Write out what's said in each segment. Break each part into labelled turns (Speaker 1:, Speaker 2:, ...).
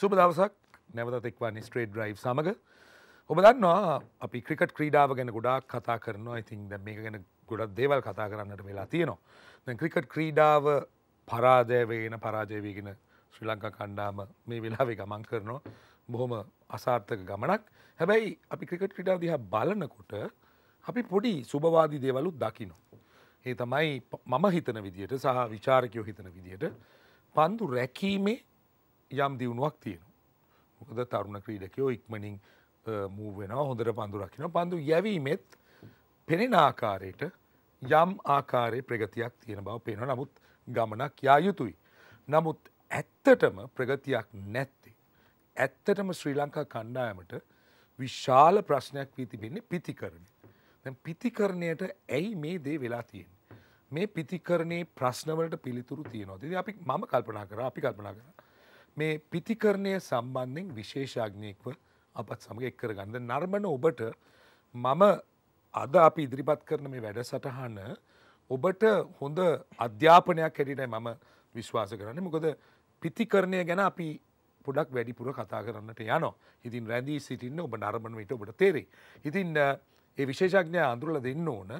Speaker 1: සුබ දවසක් නැවතත් එක්වන්නේ ස්ට්‍රේට් ඩ්‍රයිව් සමග ඔබ දන්නවා අපි ක්‍රිකට් ක්‍රීඩාව ගැන ගොඩාක් කතා කරනවා ඉතින් දැන් මේක ගැන ගොඩක් දේවල් කතා කරන්නට වෙලා තියෙනවා දැන් ක්‍රිකට් ක්‍රීඩාව පරාජය වේගෙන පරාජය වේගෙන ශ්‍රී ලංකා කණ්ඩායම මේ වෙලාවේ ගමන් කරනවා බොහොම අසාර්ථක ගමනක් හැබැයි අපි ක්‍රිකට් ක්‍රීඩාව දිහා බලනකොට අපි පොඩි සුබවාදී දේවලුත් දකිනවා ඒ තමයි මම හිතන විදියට සහ විචාරකයෝ හිතන විදියට පන්දු රැකීමේ යම් දියුණුවක් තියෙනවා. මොකද තරුණ ක්‍රීඩකයෝ ඉක්මනින් මූ වෙනවා හොඳට පඳුරක්කින පඳු යැවීමෙත් පෙනෙන ආකාරයට යම් ආකාරය ප්‍රගතියක් තියෙන බව පෙන නමුත් ගමනක් යා යුතුයි. නමුත් ඇත්තටම ප්‍රගතියක් නැත්තේ. ඇත්තටම ශ්‍රී ලංකා කණ්ඩායමට විශාල ප්‍රශ්නයක් වී තිබෙන්නේ පිතිකරණය. පිතිකරණයට ඇයි මේ දේ වෙලා තියෙන්. මේ පිතිකරණයේ ප්‍රශ්නවලට පිළිතුරු තියනොද අපි මම කල්පනා කර අපි කල්පනා කර මේ පිතිකරණය සම්බන්ධයෙන් විශේෂඥයෙක්ව අපත් සමඟ එක් කරගන්න නර්මන ඔබට මම අද අපි ඉදිරිපත් කරන මේ වැඩසටහන ඔබට හොඳ අධ්‍යාපනයක් හැටියටයි මම විශ්වාස කරන්නේ මොකද පිතිකරණය ගැන අපි පොඩක් වැඩිපුර කතා කරන්නට යනවා. ඉතින් රැඳී සිටින්න ඔබ නර්මන විට ඔබට තේරේ. ඉතින් ඒ විශේෂඥය අඳුරලා දෙන්න ඕන.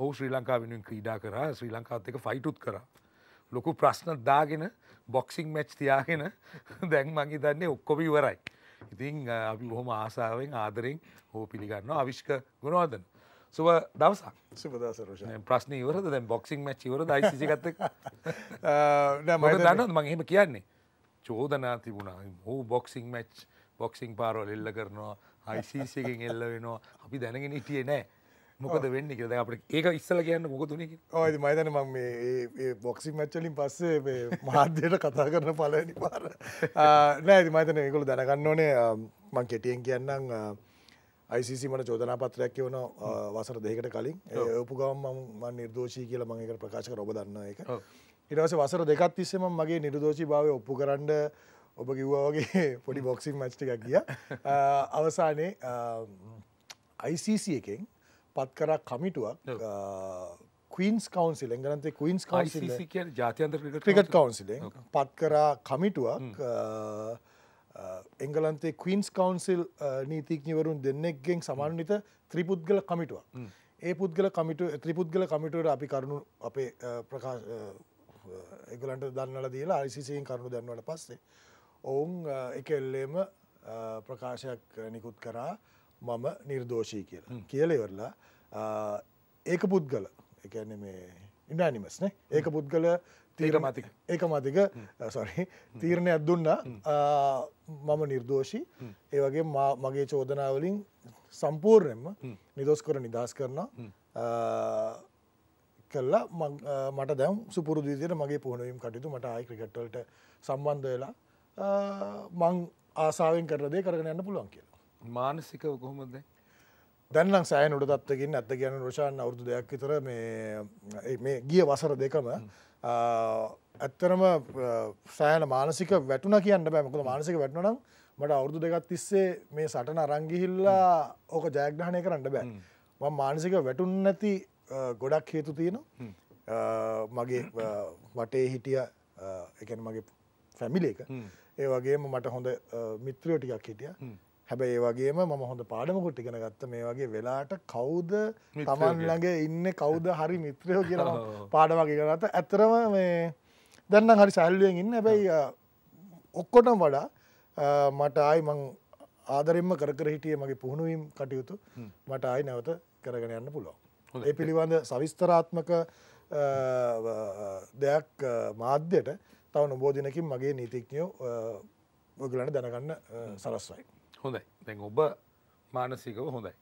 Speaker 1: ඔහු ශ්‍රී ලංකා වෙනුවෙන් ක්‍රීඩා කරා ශ්‍රී ලංකාත් එක ෆයිටුත් කරා. ලොකු ප්‍රශ්න දාගෙන බොක්සිං මැච් තියාගෙන දැන් මගේ දන්නේ ඔක්කොම ඉවරයි. ඉතින් අපි බොහොම ආසාාවෙන් ආදරෙන් හෝ පිළිගන්න අවිශ්ක ගුණවාදන. සුව දවසක් සුපදසරෂ ප්‍රශ්න ඉවරද දැ බොක්සිං මැච් ඉවර දයිසිගත්ත දන්න මගේම කියන්නේ චෝදනා තිබුණා හෝ බොක්සිං මැච් බොක්සිං පාරෝල් එල්ල කරනවා අයිසිසිකින් එල්ල වෙනවා අපි දැනගෙන හිටියේ නෑ මොකද වෙන්න කියද අපට ඒක ඉස්සල කියන්න මොක තුනක
Speaker 2: ඔයද මයිතන ම මේ බොක්සි මච්චලින් පස්සේ මාධ්‍යයට කතා කරන පලනි පාර නෑති මයිතන එකකළු දැනගන්න ඕනේ මං කෙටියෙන් කියන්නම් යිසිසි මට චෝදනා පත්‍රයක් වන වසර දෙකට කලින් ඔපු ගවම් මන් නිර්දෝෂී කියලා මංක ප්‍රකාශ රොබ දන්න එක ඉටවස වසර දෙකත් තිස්සෙම මගේ නිර්දෝෂී භාවය ඔප්පු කරන්න ඔබ කිව්වාගේ පොඩි බොක්සිං මච්ටිකක් ගිය අවසානයේ ICC එකෙන් පත් කරක් කමිටුවක් කීන්ස් කවන්සිල් එංගලන්තේ කීන්ස් කවන්සිල්
Speaker 1: ජාතියන්තර ක්‍රිකට් කවන්සිලෙන්
Speaker 2: පත් කරා කමිටුවක් එංගලන්තේ කීන්ස් කවන්සිල් නීතිඥවරුන් දෙන්නෙක්ගෙන් සමන්විත ත්‍රිපුද්ගල කමිටුවක්. ඒ පුද්ගල කමිටුව ත්‍රිපුද්ගල කමිටුවට අපි කරුණු අපේ ප්‍රකාශ එගලන්ට දන්නල දීලා අයිසිසියෙන් කරුණු දැන්වට පස්සේ. ඔවුන් එකෙල්ලේම ප්‍රකාශයක් නිකුත් කරා මම නිර්දෝෂී කියලා කියල ඉවරලා ඒක පුද්ගල එකන මේ ඉන්ඩනිමස්නේ ඒක පුද්ගල තීර මතික ඒක මතික සොරි තීරණය ඇත්දුන්න මම නිර්දෝෂී ඒවගේ මගේ චෝදනාවලින් සම්පූර්ණයෙන්ම නිදොස් කර නිදහස් කරනවා කල්ලා මට දැම් සුපුරදු විදියට මගේ පුහුණුවීම් කටයුතු මට ආයි ක්‍රිකට්වලට සම්බන්ධ වෙලා මං ආසාාවෙන් කරදේ කරගෙන යන්න පුළුවන් කියලා මානසිකව කොහොමද දැන්නම් සෑන් උඩ තත්වකින් ඇත්ත ගැන රෝෂාන් අවුදු දෙයක් විතර මේ ගිය වසර දෙකම ඇත්තරම සෑන මානසික වැටුන කියන්න බෑමකද මානසික වැටනනම් මට අවුදු දෙකත් තිස්සේ මේ සටන අරංගිහිල්ලා ඕක ජයග්‍රහණය කරන්න බෑ මානසික වැටුන් නැති ගොඩක් හේතු තියෙනවා මගේ වටේ හිටිය එකන මගේ ෆැමිලි එක ඒ වගේම මට හොඳ මිත්‍රියෝ ටිකක් හිටිය හැබැයි ඒ වගේම මම හොඳ පාඩමකුට ඉගෙන ගත්ත මේ වගේ වෙලාට කවුද තමන් ළඟ ඉන්න කවුද හරි මිත්‍රයෝ කියලා පාඩමක් ඉගෙන ගත්ත ඇත්තරම මේ දැන් නම් හරි සැලුවෙන් ඉන්න හැබැයි ඔක්කොටම වඩා මට ආයි මං ආදරෙන්ම කර කර හිටියේ මගේ පුහුණුවීම් කටයුතු මට ආයි නැවත කරගෙන යන්න පුළුවන් ඒ පිළිබඳ සවිස්තරාත්මක දෙයක් මාධ්‍යයට තව නොබෝධනකින් මගේ නීතිඥයෝ ඔගලට දැනගන්න
Speaker 1: සලස්වයි හොඳයි දැන් ඔබ මානසිකව හොඳයි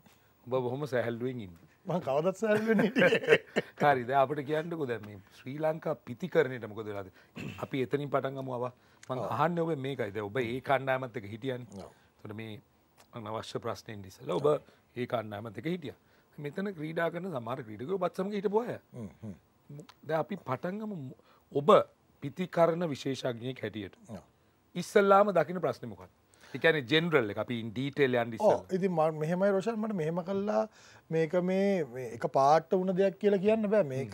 Speaker 1: ඔබ බොහොම සැහැල්ලුවෙන් ඉන්න
Speaker 2: මං කවදත් සැල්ලුව
Speaker 1: හරිද අපට කියන්නකු දැම ශ්‍රී ලංකා පිති කරනයට මොකද වෙලාද අපි එතනින් පටන්ගම අවා මං අහන්න ඔබ මේකයිද ඔබ ඒ කණ්ඩාමත්තක හිටියන් තොට මේ අවශ්‍ය ප්‍රශ්නයෙන් ඩිසල ඔබ ඒ කණ්ඩාමතක හිටිය මෙතන ක්‍රීඩා කරන සමාර ක්‍රීඩක බත්සම හිට පොය ද අපි පටන්ගම ඔබ පිතිකරණ විශේෂඥය හැටියට ඉස්සල්ලාම දකින ප්‍රශ්නමකත් එකන ජෙනරල් අපින් ඩීටේල් යන්ඩි
Speaker 2: ඉති මෙහෙමයි රෝෂන් මට මෙහෙම කල්ලා මේක මේ එක පාට්ට වුණ දෙයක් කියලා කියන්න බෑ මේක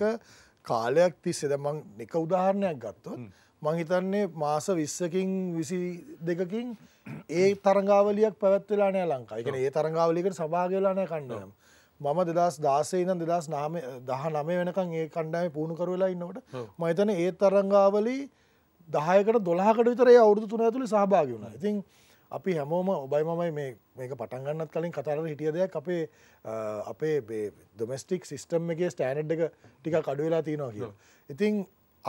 Speaker 2: කාලයක් තිස්සේ දමං එක උදාහරණයක් ගත්තොත් මංහිතන්නේ මාස විස්සකින් විසි දෙකකින් ඒ තරගාවලියක් පැවැත්වෙලානය ලංකා එකන ඒ තරගාවලිකට සභාගලානය කණ්ඩනම් මම දෙදස් දාසේ ඉදන් දෙදස් නාම දහ නමේ වෙනකං ඒ කණ්ඩාම පුුණු කරවෙලා ඉන්නකට මහිතන ඒ තරංගාවලි දහයකට දොලාකට විතරේ අවුදු තුන ඇතුළි සභාග වුණා ඉතින් අපි හැමෝම ඔබයි මමයි මේක පටන්ගන්නත් කලින් කතාර හිටිය දෙයක් අපේ අපේ දොමස්ටික් සිිස්ටම් එකගේ ස්ටෑනඩ් එක ටික කඩුවෙලා තියෙනවා කිය. ඉතිං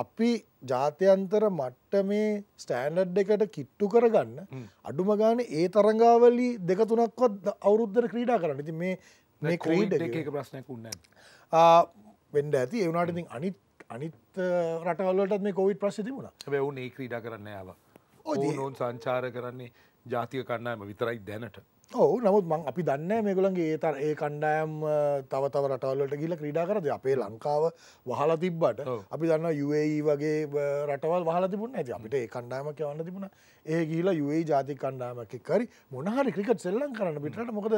Speaker 2: අපි ජාත්‍යන්තර මට්ට මේ ස්ටෑන්ඩඩ් එකට කිට්ටු කරගන්න අඩුම ගාන ඒ තරංගාවලි දෙකතුනක්වත් අවුරුද්ධර ක්‍රීඩා කරන්න ති මේ මේ ක්‍රීඩ එක ප්‍රශ්නයක් උන්න වෙන්ඩ ඇති එවුණට ඉතින් අනිත් අනිත් රටවලට මේ කොවිට ප්‍රශ්තිමුණ
Speaker 1: ඇැවුන් ඒ ක්‍රීඩා කරන්න යාව ඕ නොන් සංචාර කරන්නේ ජාතික කණ්ඩායම විතරයි දැනට
Speaker 2: ඔහු නමුත් මං අපි දන්න මේගොලන්ගේ ඒ තර ඒ කණ්ඩායම් තව තව රටවල්ලට ගිල ක්‍රීඩා කරද අපේ ලංකාව වහලා තිබ්බට අපි දන්න යුඒ වගේ රටවල් වහල තිබුණ ඇති අපිට ඒ කණ්ඩායම කියවන්න තිබුණ ඒ ගිහිලා යුඒ ජාති කණ්ඩායමකිකරි මොනහරි ක්‍රිකට් සෙල්ලම් කරන්න පිටට මොකද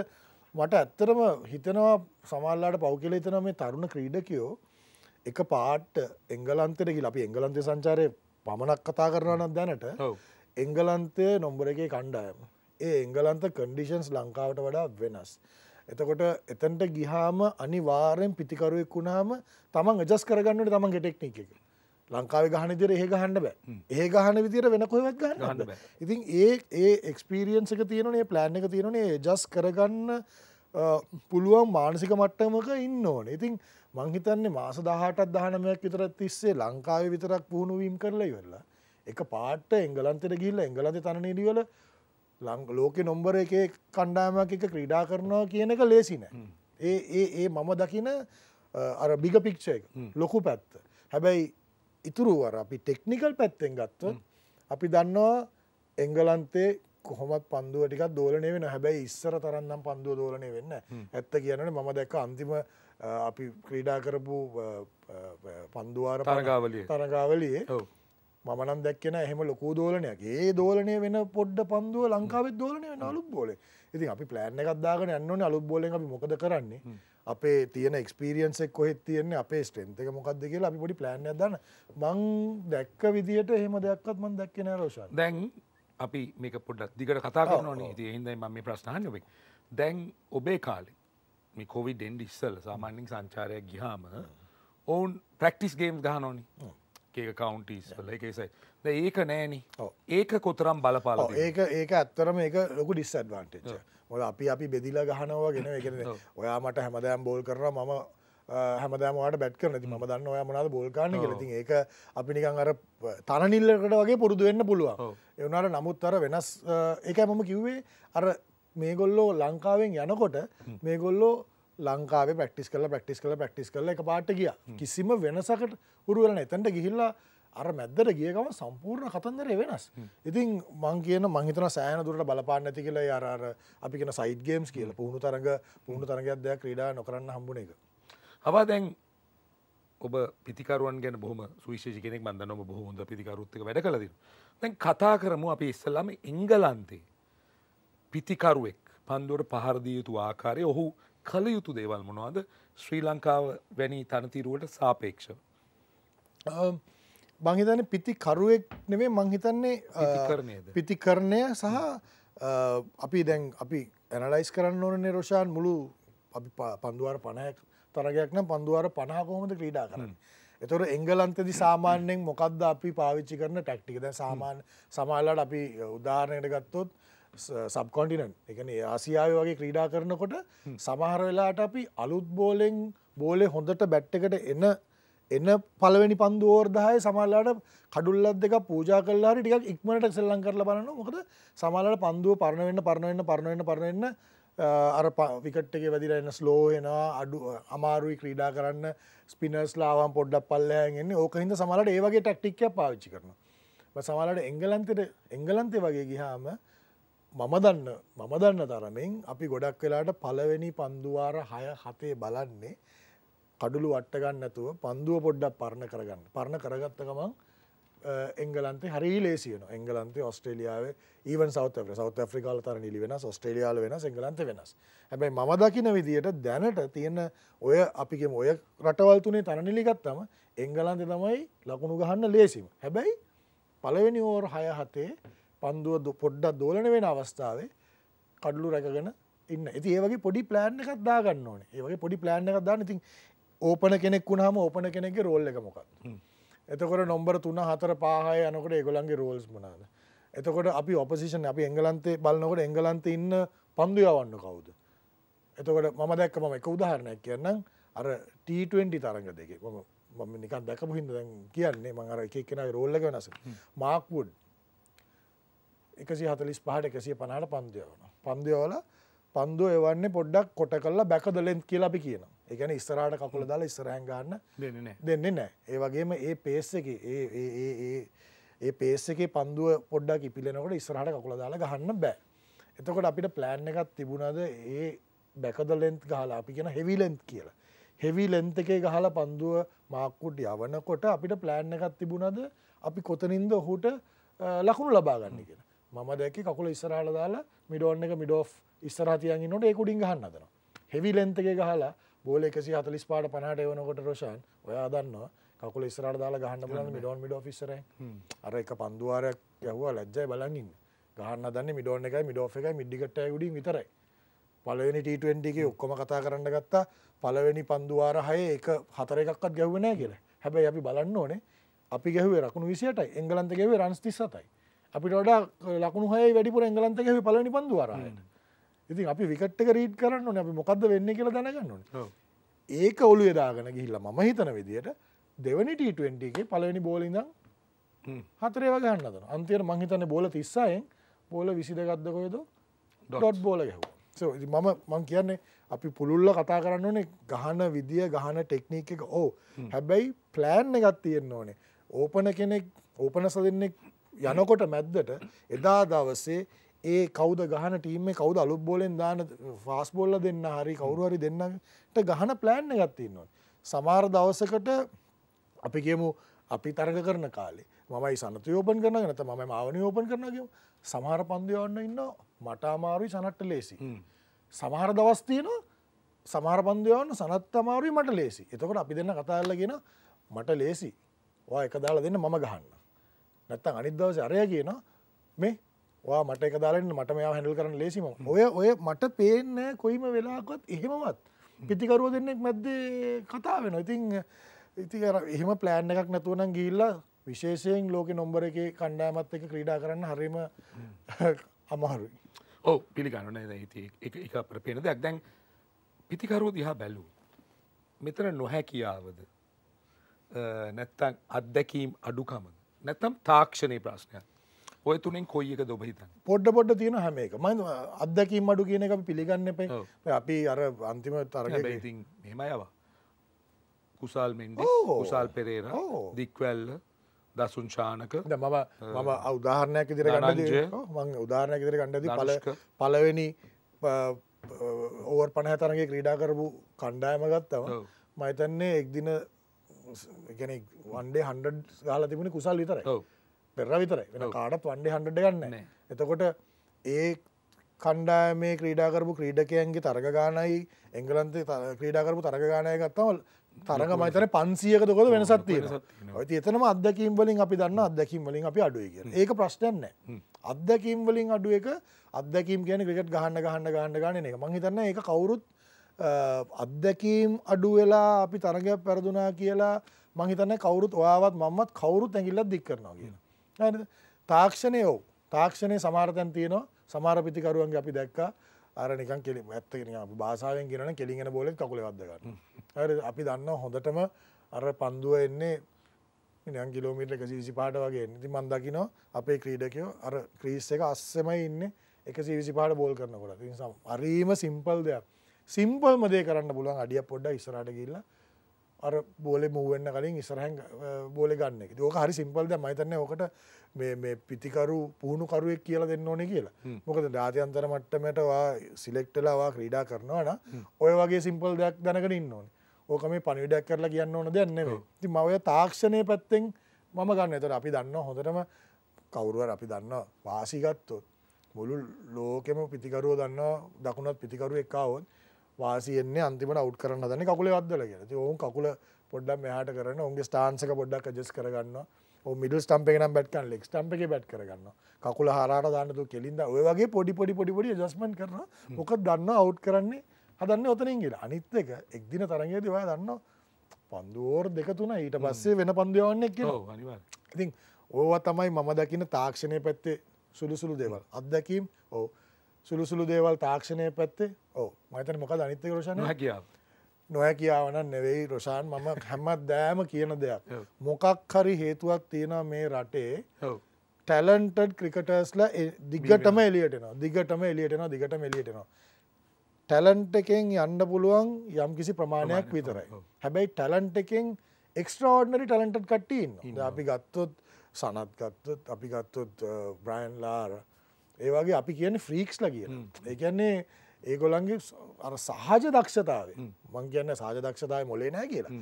Speaker 2: මට ඇත්තරම හිතනවා සමල්ලාට පෞකල හිතන මේ තරුණ ක්‍රීඩකයෝ එක පාට් එංගලන්තෙට ගිල අපි එංගලන්තය සංචාරය පමණක් කතා කරනනත් දැනට එංගලන්තය නොම්බර එකේ කණ්ඩායම ඒ එංගලන්ත කන්ඩිෂන්ස් ලංකාවට වඩා වෙනස්. එතකොට එතන්ට ගිහාම අනිවාරයෙන් පිතිකරුවෙක් වුණාම තමන් ජස් කරගන්නට තමන් ගෙටෙක්නික එක. ලංකාව ගහන දිර ඒ ගහන්න බෑ ඒ ගහන විදිර වෙන කොහවත් ගන්න ඉතින් ඒ ඒ එක්ස්පිරියන්සක තියනේ ප්ලෑන් එක තියෙනනේ ජස් කරගන්න පුළුවන් මානසික මට්ටමක ඉන්න ඕන ඉතින් මංහිතන්නේ මාස දහටත් දහනමයක් විතරත් තිස්සේ ලංකාව විතරක් පුහුණුවීම් කරලා ඉවෙල්ලා එක පාට එංගලන්තෙට ගිල්ල එංගලන්ත තනනිඩියල ලංග ලෝක නොම්බර එක කණ්ඩාමක එක ක්‍රීඩා කරනවා කියන එක ලේසිනෑ. ඒ ඒ ඒ මම දකින අර බිග පික්ෂ එක ලොකු පැත්ත. හැබැයි ඉතුරුවර අපි ටෙක්නිකල් පැත්තෙන් ගත්ත අපි දන්නවා එංගලන්තේ කොහොමත් පන්දුව ටිකක් දෝලනය වෙන හැබැයි ඉස්සර තරන්නම් පන්දුව දෝලනය වෙන්න ඇත්ත කියනට මම දැක්ක අන්තිම අපි ක්‍රීඩා කරපු පන්දුවාර තරගාවලිය තරගාවලියේ මම නම් දැක්කේ නැහැ එහෙම ලොකු දෝලනයක්. ඒ දෝලනය වෙන පොඩ්ඩ පන්දුව ලංකාවේ දෝලනය වෙන අලුත් බෝලේ. ඉතින් අපි ප්ලෑන් එකක් දාගෙන යන්න ඕනේ අලුත් බෝලෙන් අපි මොකද කරන්නේ? අපේ තියෙන එක්ස්පීරියන්ස් එක කොහෙද තියෙන්නේ? අපේ ස්ට්‍රෙන්ත් එක මොකක්ද කියලා අපි පොඩි ප්ලෑන් එකක් දාන්න. මං දැක්ක විදියට එහෙම දෙයක්වත් මං දැක්කේ නැහැ රෝෂාන්.
Speaker 1: දැන් අපි මේක පොඩ්ඩක් දිගට කතා කරනවානේ. ඉතින් ඒ හින්දා මම මේ ප්‍රශ්න අහන්නේ ඔබෙන්. දැන් ඔබේ කාලේ මේ කොවිඩ් එන්ඩ ඉස්සල් සාමාන්‍යින් සංචාරයක් ගිහාම ඔවුන් ප්‍රක්ටිස් ගේම් ගහනෝනි ඒක කවන්ටස් වල එකසයි ඒක නෑන ඒක කොතරම් බලපාල
Speaker 2: ඒක ඒක ඇත්තරම ඒක ලොකු ඩිස්සඩ්වාන්ටච ඔොල අපි අපි බෙදිලා ගහනවා ගෙන එකන ඔයා මට හැමදෑම් බෝල් කරන මම හැමදෑමට බැට් කරන ති ම දන්න ඔයා මනාද බෝල්කාන කලති ඒක අපි නිකං අර තනනිල්ලකට වගේ පුරුදුවෙන්න පුළුවන් එවනාට නමුත් අර වෙනස් එක මම කිව්වේ අර මේගොල්ලෝ ලංකාවෙන් යනකොට මේගොල්ලෝ ලංකාවේ ප්‍රක්ටිස් කල ප්‍රක්ටිස් කල ප්‍රක්ටිස් කල එක පාට ගිය කිසිම වෙනසකට උරුවලන එතැන්ට ගිහිල්ලා අර මැද්දර ගියකම සම්පූර්ණ කතන්දරය වෙනස්. ඉතින් මං කියන මංහිතන සෑන දුරට බලපාන්න ඇති කියලා අරර අපි කියෙන සයිඩ් ගේම්ස් කියල පුහුණු තරඟ පුහුණු තරගයක් දෙයක් ක්‍රීඩා නොකරන්න හම්බුණ එක.
Speaker 1: හවා දැන් ඔබ පිතිකරුවන් ගැන බොහම සුවිශෂ කෙනෙක් බඳන්න ඔබ බොහොඳ පිතිකරුත්තක වැඩ කලද. දැන් කතා කරමු අපි ඉස්සල්ලාම එංගලන්තේ පිතිකරුවෙක් පන්දුවට පහරදිය යුතු ආකාරය ඔහු කළ යුතු දේවල් මොනවාද ශ්‍රී ලංකාව වැනි තනතිරුවට සාපේක්ෂ
Speaker 2: මංහිතන පිතිකරුවෙක් නෙවේ මංහිතන්නේ පිතිකරණය සහ අපි දැන් අපි ඇනලයිස් කරන්න ඕනන්නේ රෝෂාන් මුළු අපි පන්දුවර පණයක් තරගයක් නම් පන්දුවර පනාකොහොමද ක්‍රීඩා කරන්න එතොර එංගලන්තද සාමාන්‍යයෙන් මොකක්ද අපි පාවිච්චි කරන ටැක්ටිකද සාමාන්‍ය සමාල්ලට අපි උදාරණයට ගත්තොත් සබ්කොන්ටිනන්් එකන ආසියාව වගේ ක්‍රීඩා කරනකොට සමහර වෙලාට අපි අලුත් බෝලෙන් බෝලේ හොඳට බැට් එකට එන එන්න පලවෙනි පන්දුවෝර්දාය සමල්ලාට කඩුල්ලත් දෙක පූජා කල්ලාට ටිකක් ඉක්මනට සෙල්ලං කරල බලන්න මොකද සමලාට පන්දුව පරණවෙන්න පරණවෙන්න පරණවෙන්න පරණවෙන්න අර විකට් එක වැදිර එන්න ස්ලෝහෙන අඩු අමාරුයි ක්‍රීඩා කරන්න ස්පිනස් ලාවන් පොඩ්ඩක් පල්ලයන්න්නේ ඕක හිද සමලට ඒවගේ ටක්ටික්ක පාවිච්චි කරන සමලට එංගලන්තෙට එංගලන්තය වගේ ගිහාම මම දන්න මම දන්න තරමෙන් අපි ගොඩක් වෙලාට පළවෙනි පන්දුවාර හය හතේ බලන්නේ කඩුළු වට්ට ගන්නතුව පන්දුව පොඩ්ඩක් පරණ කරගන්න පරණ කරගත්ත ගමන් එංගලන්තේ හරි ලේසියන එංගලන්තේ ඔස්ට්‍රේලියාව ඒවන් සෞතර සෞත ්‍රිකාල තර නිලි වෙන ස්ට්‍රේලියාල වෙන එංගලන්ත වෙනස් හැබැයි මම දකින විදියට දැනට තියෙන ඔය අපිකම ඔය රටවල්තුනේ තරනිලිගත්තම එංගලන්තේ තමයි ලකුණු ගහන්න ලේසිම හැබැයි පළවෙනි ඕර් හය හතේ පන්දුව පොඩ්ඩක් දෝලන වෙන අවස්ථාවේ කඩලු රැකගෙන ඉන්න ඇති ඒවගේ පොඩි ප්ලෑන් එකක් දාගන්න ඕනේ ඒවගේ පොඩි ප්ලෑන් එකක් දාන්න ඉතින් ඕපන කෙනෙක් වුණාම ඕපන කෙනෙක්ගේ රෝල් එක මොකක් එතකොට නොම්බර තුන හතර පහය යනකොට ඒගොල්ලන්ගේ රෝල්ස් මොනාද එතකොට අපි ඔපසිෂන් අපි එංගලන්තේ බලනකොට එංගලන්තේ ඉන්න පන්දු යවන්න කවුද එතකොට මම දැක්ක මම එක උදාහරණයක් කියන්නම් අර T20 තරඟ දෙකේ මම නිකන් දැකපු හින්දා දැන් කියන්නේ මම අර එක එක්කෙනාගේ රෝල් එක වෙනස් මාක් වුඩ් එකසි හතලිස් පහට එකසිය පණට පන්දයවන පන්දයෝල පන්දු එවන්නේ පොඩ්ඩක් කොට කල්ලා බැකදලෙන් කියලාපි කියන එකන ඉස්රාට කකුල දාලා ඉස්රෑන් ගන්න දෙන්න නෑ ඒ වගේම ඒ පේස් එක ඒ පේස් එකේ පන්දුව පොඩ්ඩක් ඉපිලෙනකොට ඉස්රහට කකුල දාලා ගහන්න බෑ එතකොට අපිට ප්ලෑන් එකත් තිබුණද ඒ බැකදලෙන්ත් ගහලා අපි කියෙන හෙවිලෙන්ත් කියලා හෙවි ලෙන්ත එකේ ගහල පන්දුව මාක්කුඩ් යවනකොට අපිට ප්ලෑන් එකත් තිබුණද අපි කොතනින්ද ඔහුට ලකුණු ලබාගන්න කියෙන මම දැක කකුල ඉස්සරහල දාලා මිඩෝන්න එක මිඩෝ් ඉස්සරහතියන් නොට ඒකුඩින් ගහන්න අතන හෙවි ලෙන්තගේ ගහලා බෝල එකසි හතලිස් පාට පනහට එවනකොට රෝෂන් ඔයා දන්න කකුල ස්රට දාලා ගහන්න පුලන් මිඩෝන් මිඩ ෆිසර අර එක පන්දුවාරයක් යහවා ලැජ්ජයි බලගින් ගහන්න දන්න මිඩෝන එක මිඩෝ් එක මිඩිකට ගඩි විතරයි පලවෙනි ටටගේ ඔක්කොම කතා කරන්න ගත්තා පලවෙනි පන්දුවාර හය එක හතර එකක්ත් ගැවනෑ කියලා හැබැයි අපි බලන්න ඕනේ අපි ගැහුවේ රකුණු විසියටයි එංගලන්තගේ රන්ස්තිස්සතයි අපිට ලකුණු හය වැඩිපුර එංගලන්තක පලනි පන්දු වරන්න ඉතින් අපි විකට්ක රීට් කරන්න අපි මොකක්ද වෙන්න කියලා දැනගන්නන ඒක ඔලු එදාගෙන ගිහිල්ල මම හිතන විදියට දෙවනි ටීටගේ පලවෙනි බෝලිඳ හතරේ වගන්න අන්තයට මංහිතන බෝල තිස්සායෙන් බෝල විසිදගත්දකොයද ඩොට් බෝල ගැහෝ මම මං කියන්නේ අපි පුළුල්ල කතා කරන්න ඕනේ ගහන විදිිය ගහන ටෙක්නීක එක ඕ හැබැයි ප්ලෑන් එකත් තියෙන්න්න ඕනේ ඕපන කෙනෙක් ඕපන සදන්නෙක් යනකොට මැද්දට එදා දවසේ ඒ කවුද ගහන ටීමේ කවුද අලුත් බෝලෙන් දාන ෆාස් බෝල්ල දෙන්න හරි කවුරු හරි දෙන්නට ගහන ප්ලෑන් එකක් තියෙනවා. සමහර දවසකට අපි කියමු අපි තරග කරන කාලේ මමයි සනතු යෝපන් කරන නැත මම මාවනි යෝපන් කරනගම සමහර පන්දියවන්න ඉන්න මට අමාරුයි සනට්ට ලේසි. සමහර දවස් තියෙන සමහර පන්දියවන්න සනත් අමාරුයි මට ලේසි එතකට අපි දෙන්න කතාල්ලගෙන මට ලේසි ඔය එක දාලා දෙන්න මම ගහන්න නැත්තං අනිත් දවසේ අරය කියනවා මේ වා මට එක දාලන්න මට මෙයා හැඩල් කරන්න ලේසිම ඔය ඔය මට පේනෑ කොයිම වෙලාකොත් එහෙමවත් පිතිකරුව දෙන්නෙක් මැද්දේ කතා වෙන ඉතිං ඉති එහෙම ප්ලෑන් එකක් නැතුවනම් ගිල්ලා විශේෂයෙන් ලෝක නොම්බර එක කණ්ඩෑමත් එක ක්‍රීඩා කරන්න හරිම අමහරුයි
Speaker 1: ඕ පිළිගණන හිති එක අපට පෙන දෙයක් දැන් පිතිකරුව දිහා බැල්ලූ මෙතන නොහැකියාවද නැත්තං අත්දැකීම් අඩුකමද නැතම් තාක්ෂණය ප්‍රශ්නයක් ඔය තුනින් කොයි එකද ඔබ හිතන්නේ
Speaker 2: පොඩ පොඩ තියෙන හැම එක මම අත්දැකීම් අඩු කියන එක අපි පිළිගන්න එපා අපි අර අන්තිම තරගයේ
Speaker 1: ඉතින් මෙහෙමයි ආවා කුසල් මෙන්ඩි කුසල් පෙරේරා දික්වැල්ල දසුන් ශානක මම මම උදාහරණයක් ඉදිරිය ගන්න
Speaker 2: මම උදාහරණයක් ඉදිරිය ගන්නදී පළ පළවෙනි ඕවර් 50 තරගයේ ක්‍රීඩා කරපු කණ්ඩායම ගත්තම මම හිතන්නේ එක් දින ගැන වන්ඩේ හන්ඩ ගාල තිබුණ කුසල් විතරයි පෙර විතරයි වෙන කාඩත් වන්ඩේ හන්ඩ ගන්න එතකොට ඒ කණ්ඩායමේ ක්‍රීඩාකරපු ක්‍රීඩකයන්ගේ තරගගානයි එංගලන්තේ ක්‍රීඩාකරපු තරගගානය ගත්තවල් තරග මතන පන්සියක කොද වෙනසත් තියෙන ඇති එතනම අදකීම් වලින් අපි දන්න අදකීම් වලින් අපි අඩුව කිය ඒක ප්‍රශ්ටයන්න අදකීම් වලින් අඩුව එක අදකීම් කියන ක්‍රිකට් ගහන්න ගහන්න ගහන්න ගන්න එක මංහිතන්න ඒ කවුරුත් අත්දැකීම් අඩු වෙලා අපි තරගයක් පැරදුනා කියලා මහිතන කවුරුත් ඔයාවත් මමත් කවුරුත් ඇඟිල්ලත් දික් කරනවා කියලා. තාක්ෂණය ඔව් තාක්ෂණය සමාරතැන් තියෙනවා සමාරපිතිකරුවන්ගේ අපි දැක්කා අරනිකන් කෙලින් ඇත්තගෙන අප භාසාාවෙන් ගෙනන කෙලිගෙන බොල කකුලවදගන්න හරි අපි දන්න හොඳටම අර පන්දුව එන්නේ නියන් කිලෝමිට එක සිවිසි පාට වගේ නති මන්දකිනෝ අපේ ක්‍රීඩකයෝ අර ක්‍රීස් එක අස්සමයි ඉන්න එක සිවිසි පාට බෝල් කරනකොට නිසා අරීම සිම්පල් දෙයක් සිම්පල්ම දේ කරන්න පුළුවන් අඩිය පොඩ්ඩක් ඉස්සරහට ගිහිල්ලා අර බෝලේ මූව් වෙන්න කලින් ඉස්සරහෙන් බෝලේ ගන්න එක. ඒක හරි සිම්පල් දැන් මම හිතන්නේ ඔකට මේ මේ පිතිකරු පුහුණු කරුවෙක් කියලා දෙන්න ඕනේ කියලා. මොකද ජාත්‍යන්තර මට්ටමට වා සිලෙක්ට් වෙලා වා ක්‍රීඩා කරනවා නම් ඔය වගේ සිම්පල් දෙයක් දැනගෙන ඉන්න ඕනේ. ඕක මේ පණිවිඩයක් කරලා කියන්න ඕන දෙයක් නෙමෙයි. ඉතින් මම ඔය තාක්ෂණයේ පැත්තෙන් මම ගන්න. ඒතර අපි දන්නවා හොඳටම කවුරුවර අපි දන්නවා වාසි ගත්තොත් මුළු ලෝකෙම පිතිකරුවෝ දන්නවා දකුණත් පිතිකරුවෙක් ආවොත් වාසියන්නේ අන්තිමට අවු් කරන්න දන කකුල වදල කියෙන ඔවුන් කකුල පොඩ්ඩක් මෙයාට කරන ඔුන්ගේ ස්ථාන්සක පොඩ්ඩක් ජෙස් කරගන්න මිඩල් ස්ටම්පේන බැට්කන් ලෙක් ටම්ප එක බැට් කරගන්න කකුල හරට දාන්නතු කෙලින්ද ඔය වගේ පොඩි පොඩි පොඩිපොඩි ජස්මන් කරන මොක දන්න අවු් කරන්නේ හදන්න ඔතනින්ගේ අනිත් එක එක්දින තරගේ දවා දන්න පන්දුවෝර් දෙක තුන ඊට පස්සේ වෙන පන්දයවන්න එක ඉතින් ඕව තමයි මම දකින තාක්ෂණය පැත්තේ සුළුසුළු දෙවල් අත්දැකීම් ඕ සුළු සුළු දේවල් තාක්ෂණය පැත්තේ ඕ මතන මොකද අනිත්‍යක රෝෂණ හැකියාව නොහැ කියාවන නෙවෙයි රොෂාන් මම හැමත් දෑම කියන දෙයක් මොකක් හරි හේතුවක් තියෙන මේ රටේ ටැලන්ටඩ් ක්‍රිකටර්ස්ල දිගටම එලියටනවා දිගටම එලියටනවා දිගට එලියටනවා ටැලන්ට එකෙන් යන්න පුළුවන් යම් කිසි ප්‍රමාණයක් විතරයි හැබැයි ටැලන්ට එකෙන් එක්ස්ට්‍රෝඩ්නරි ටලන්ටඩ් කට්ටන්න අපි ගත්තොත් සනත් ගත්තොත් අපි ගත්තොත් බ්‍රයින් uh, ලාර ඒවගේ අපි කියන ෆ්‍රීක්ස්ල කියන ඒකන්නේ ඒගොලන්ගේ අර සහජ දක්ෂතාව මං කියන්න සාජ දක්ෂතාව මොලේ නෑ කියලා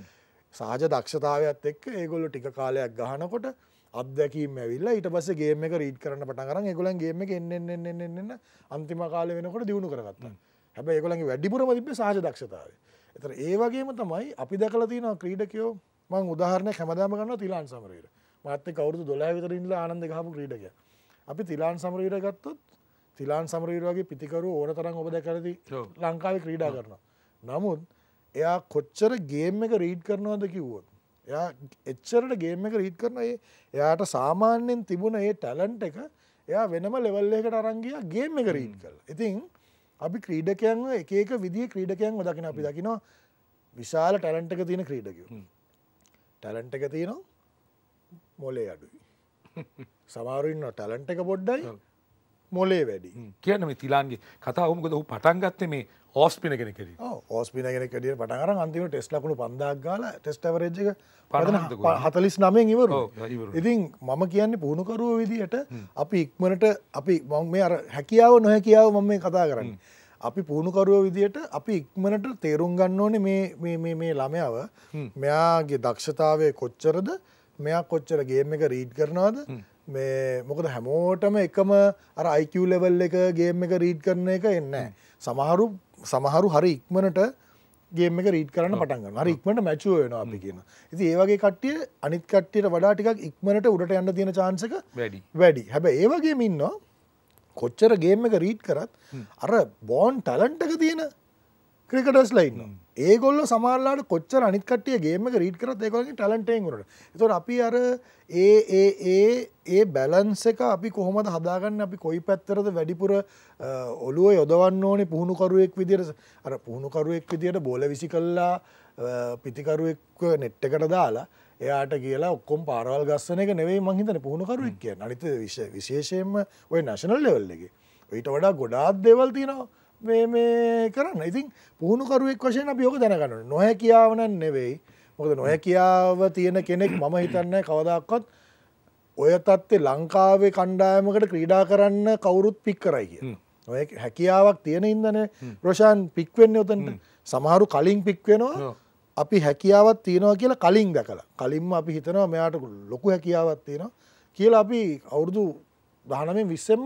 Speaker 2: සාජ දක්ෂතාවත් එක්ක ඒගොල්ල ටික කාලයක් ගහනකොට අදැකීම ඇවිල්ලා ඊට පස්ස ගේම එක රීඩ් කරන්න පට කරන්න ඒගොලන් ගේම එක එන්නන්නන්නන්න අන්තිම කාල වෙනකොට දියුණු කරගත්න්න හැබ ඒගොලගේ වැඩිපුරම තිබේ සාජ දක්ෂතාව එතර ඒවගේම තමයි අපි දැකලතින ක්‍රීඩකයෝ මං උදාහරණ හැමදාම ගන්න තිලාන් සමරයට මත්ත කවරුදු දොලා විතරින්ලා ආනන්ද ගහපු ක්‍රීඩකයා අපි තිලාන් සමරීර ගත්තොත් තිලාන් සමරීරගේ පිතිකරු ඕන තරම් ඔබ දැකරති ලංකාව ක්‍රීඩා කරන. නමුත් එයා කොච්චර ගේම් එක රීඩ් කරනවාද කිව්වොත්. එයා එච්චරට ගේම් එක රීඩ් කරන එයාට සාමාන්‍යෙන් තිබුණ ඒ ටැලන්ට එක එයා වෙනම ලෙවල්ලකට අරංගිය ගේම් එක රීඩ් කල් ඉතින් අපි ක්‍රීඩකයන් එකක විදි ක්‍රීඩකයන් දකින අපි දකිනවා විශාල ටැලන්ට එක තියෙන ක්‍රීඩකව ටැලන්ට එක තියෙනවා මොලේ අඩුයි සමාරුන්න ටලන්ට එක පොඩ්ඩයි
Speaker 1: මොලේ වැඩි කියන තිලාන්ගේ කතාහමකද හු පටන්ගත්ත මේ ඕස්පින කෙන කෙර
Speaker 2: ඕස්පින කෙන කෙටිය පටගර අන්තිම ටෙස් ලකුණු පන්දක් ගාල ටෙස්ට රජ්ක පටන හතලිස් නමෙන් ඉවර ඉතින් මම කියන්නේ පුහුණුකරුව විදිහට අපි ඉක්මනට අපි මං මේ අර හැකියාව නොහැකියාව මම මේ කතා කරන්න අපි පුහුණුකරුව විදියට අපි ඉක්මනට තේරුම් ගන්න ඕනේ මේ ළමයාව මෙයාගේ දක්ෂතාවය කොච්චරද මෙයා කොච්චර ගේම එක රීඩ් කරනවාද මේ මොකද හැමෝටම එකම අර IQ ලෙවල් එක ගේම් එක රීඩ් කරන එක එන්න සමහරු සමහරු හරි ඉක්මනට ගේම එක රීඩ් කරන්න පටන්ගන්න හරි ඉක්මට මැචුව වෙන අපි කියන ඉති ඒවගේ කට්ටිය අනිත් කට්ටියට වඩා ටිකක් ඉක්මනට උඩට යන්න තියෙන චාන්සක වැඩි වැඩි හැබ ඒවගේ මින්නවා කොච්චර ගේම් එක රීඩ් කරත් අර බෝන් ටලන්ටක තියෙන ක්‍රිකටස් ලයින්නවා ඒගොල්ල සමාරලාට කොච්චර අනිකටිය ගේම රීට කරත් ඒකොලින් ටලන්ටේගුට තොට අපි අර ඒ ඒ ඒ ඒ බැලන්ස එක අපි කොහොමද හදාගන්න අපි කොයි පැත්තරද වැඩිපුර ඔලුව යොදවන්න ඕනේ පුහුණුකරුවෙක් විදිර අර පුහුණුකරුවෙක් විදියට බෝල විසි කල්ලා පිතිකරුවෙක් නෙට්ට එකට දාලා එයාට කියලා ඔක්කොම් පාරවල් ගස්සන එක නෙවෙයි මහිතන පුහුණුකරුවෙක් කිය නනිත විශේෂයෙන්ම ඔය නැශනල් ලෙවල්ලගේ ඊට වඩා ගොඩාත් දෙවල් තිනවා කරන්න ඉතින් පුහුණුකරුවෙක් වශයෙන් අපි යෝක දැනගන්න නොහැ කියාවනන් නෙවෙයි මොකද නොහැ කියාව තියෙන කෙනෙක් මම හිතන්න කවදක්කොත් ඔය තත්ත්ේ ලංකාවේ කණ්ඩායමකට ක්‍රීඩා කරන්න කවුරුත් පික් කරයි කිය ඔය හැකියාවක් තියෙන ඉදන රෝෂාන් පික්වෙන්න යොතන්න සමහරු කලින් පික්වෙනවා අපි හැකියාවත් තියෙනවා කියලා කලින් දැකලා කලින්ම අපි හිතනවා මෙයාට ලොකු හැකියාවත් තියෙනවා කියලා අපි අවුරුදු දහනමෙන් විස්සෙම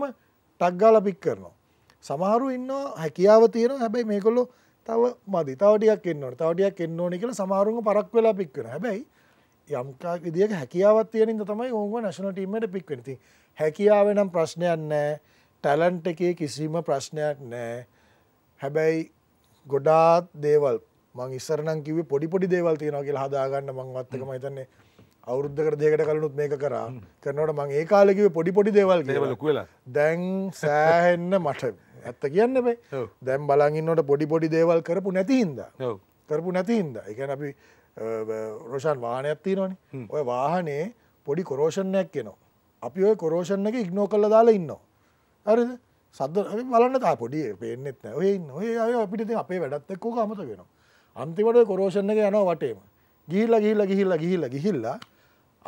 Speaker 2: ටක්ගාල පික් කරනවා සමහරු ඉන්නවා හැකියාව තියෙනවා හැබැයි මේගොල්ලෝ තව මදි තව ටිකක් එන්න ඕනේ තව ටිකක් එන්න ඕනේ කියලා සමහරුන්ව පරක් වෙලා පික් වෙනවා හැබැයි යම් විදිහක හැකියාවක් තියෙන ඉඳ තමයි ඕංගව නැෂනල් ටීම් එකට පික් වෙන්නේ. ඉතින් හැකියාව නම් ප්‍රශ්නයක් නැහැ. ටැලන්ට් එකේ කිසිම ප්‍රශ්නයක් නැහැ. හැබැයි ගොඩාක් දේවල් මං ඉස්සර නම් කිව්වේ පොඩි පොඩි දේවල් තියෙනවා කියලා හදාගන්න මංවත් එක මම හිතන්නේ අවුරුද්දකට දෙකකට කලිනුත් මේක කරා. කරනකොට මං ඒ කාලේ කිව්වේ පොඩි පොඩි දේවල් කියලා. දැන් සෑහෙන්න මට ඇත්ත කියන්න බේ දැම් බලගන්නට පොඩි පොඩි දේවල් කරපු නැතිහින්ද කරපු නැතිහින්ද එකන අපි රෝෂන් වාහනයක්ති නොනේ ඔය වාහනේ පොඩි කොරෝෂණයක් කියනවා අපි ඔය කොරෝෂණ එක ඉක්නෝ කල්ල දාලා ඉන්න හරිද සද බලන්න තා පොඩි පේනෙත් ඔයන්න ඔය අය අපිට අපේ වැඩත් එක්කෝ අමත වෙනවා අන්තිමට කොරෝෂණ එක යනවා වටේම ගිහිල්ල ගිහිල්ල ගිහිල්ල ගිහිල්ල ගිහිල්ලා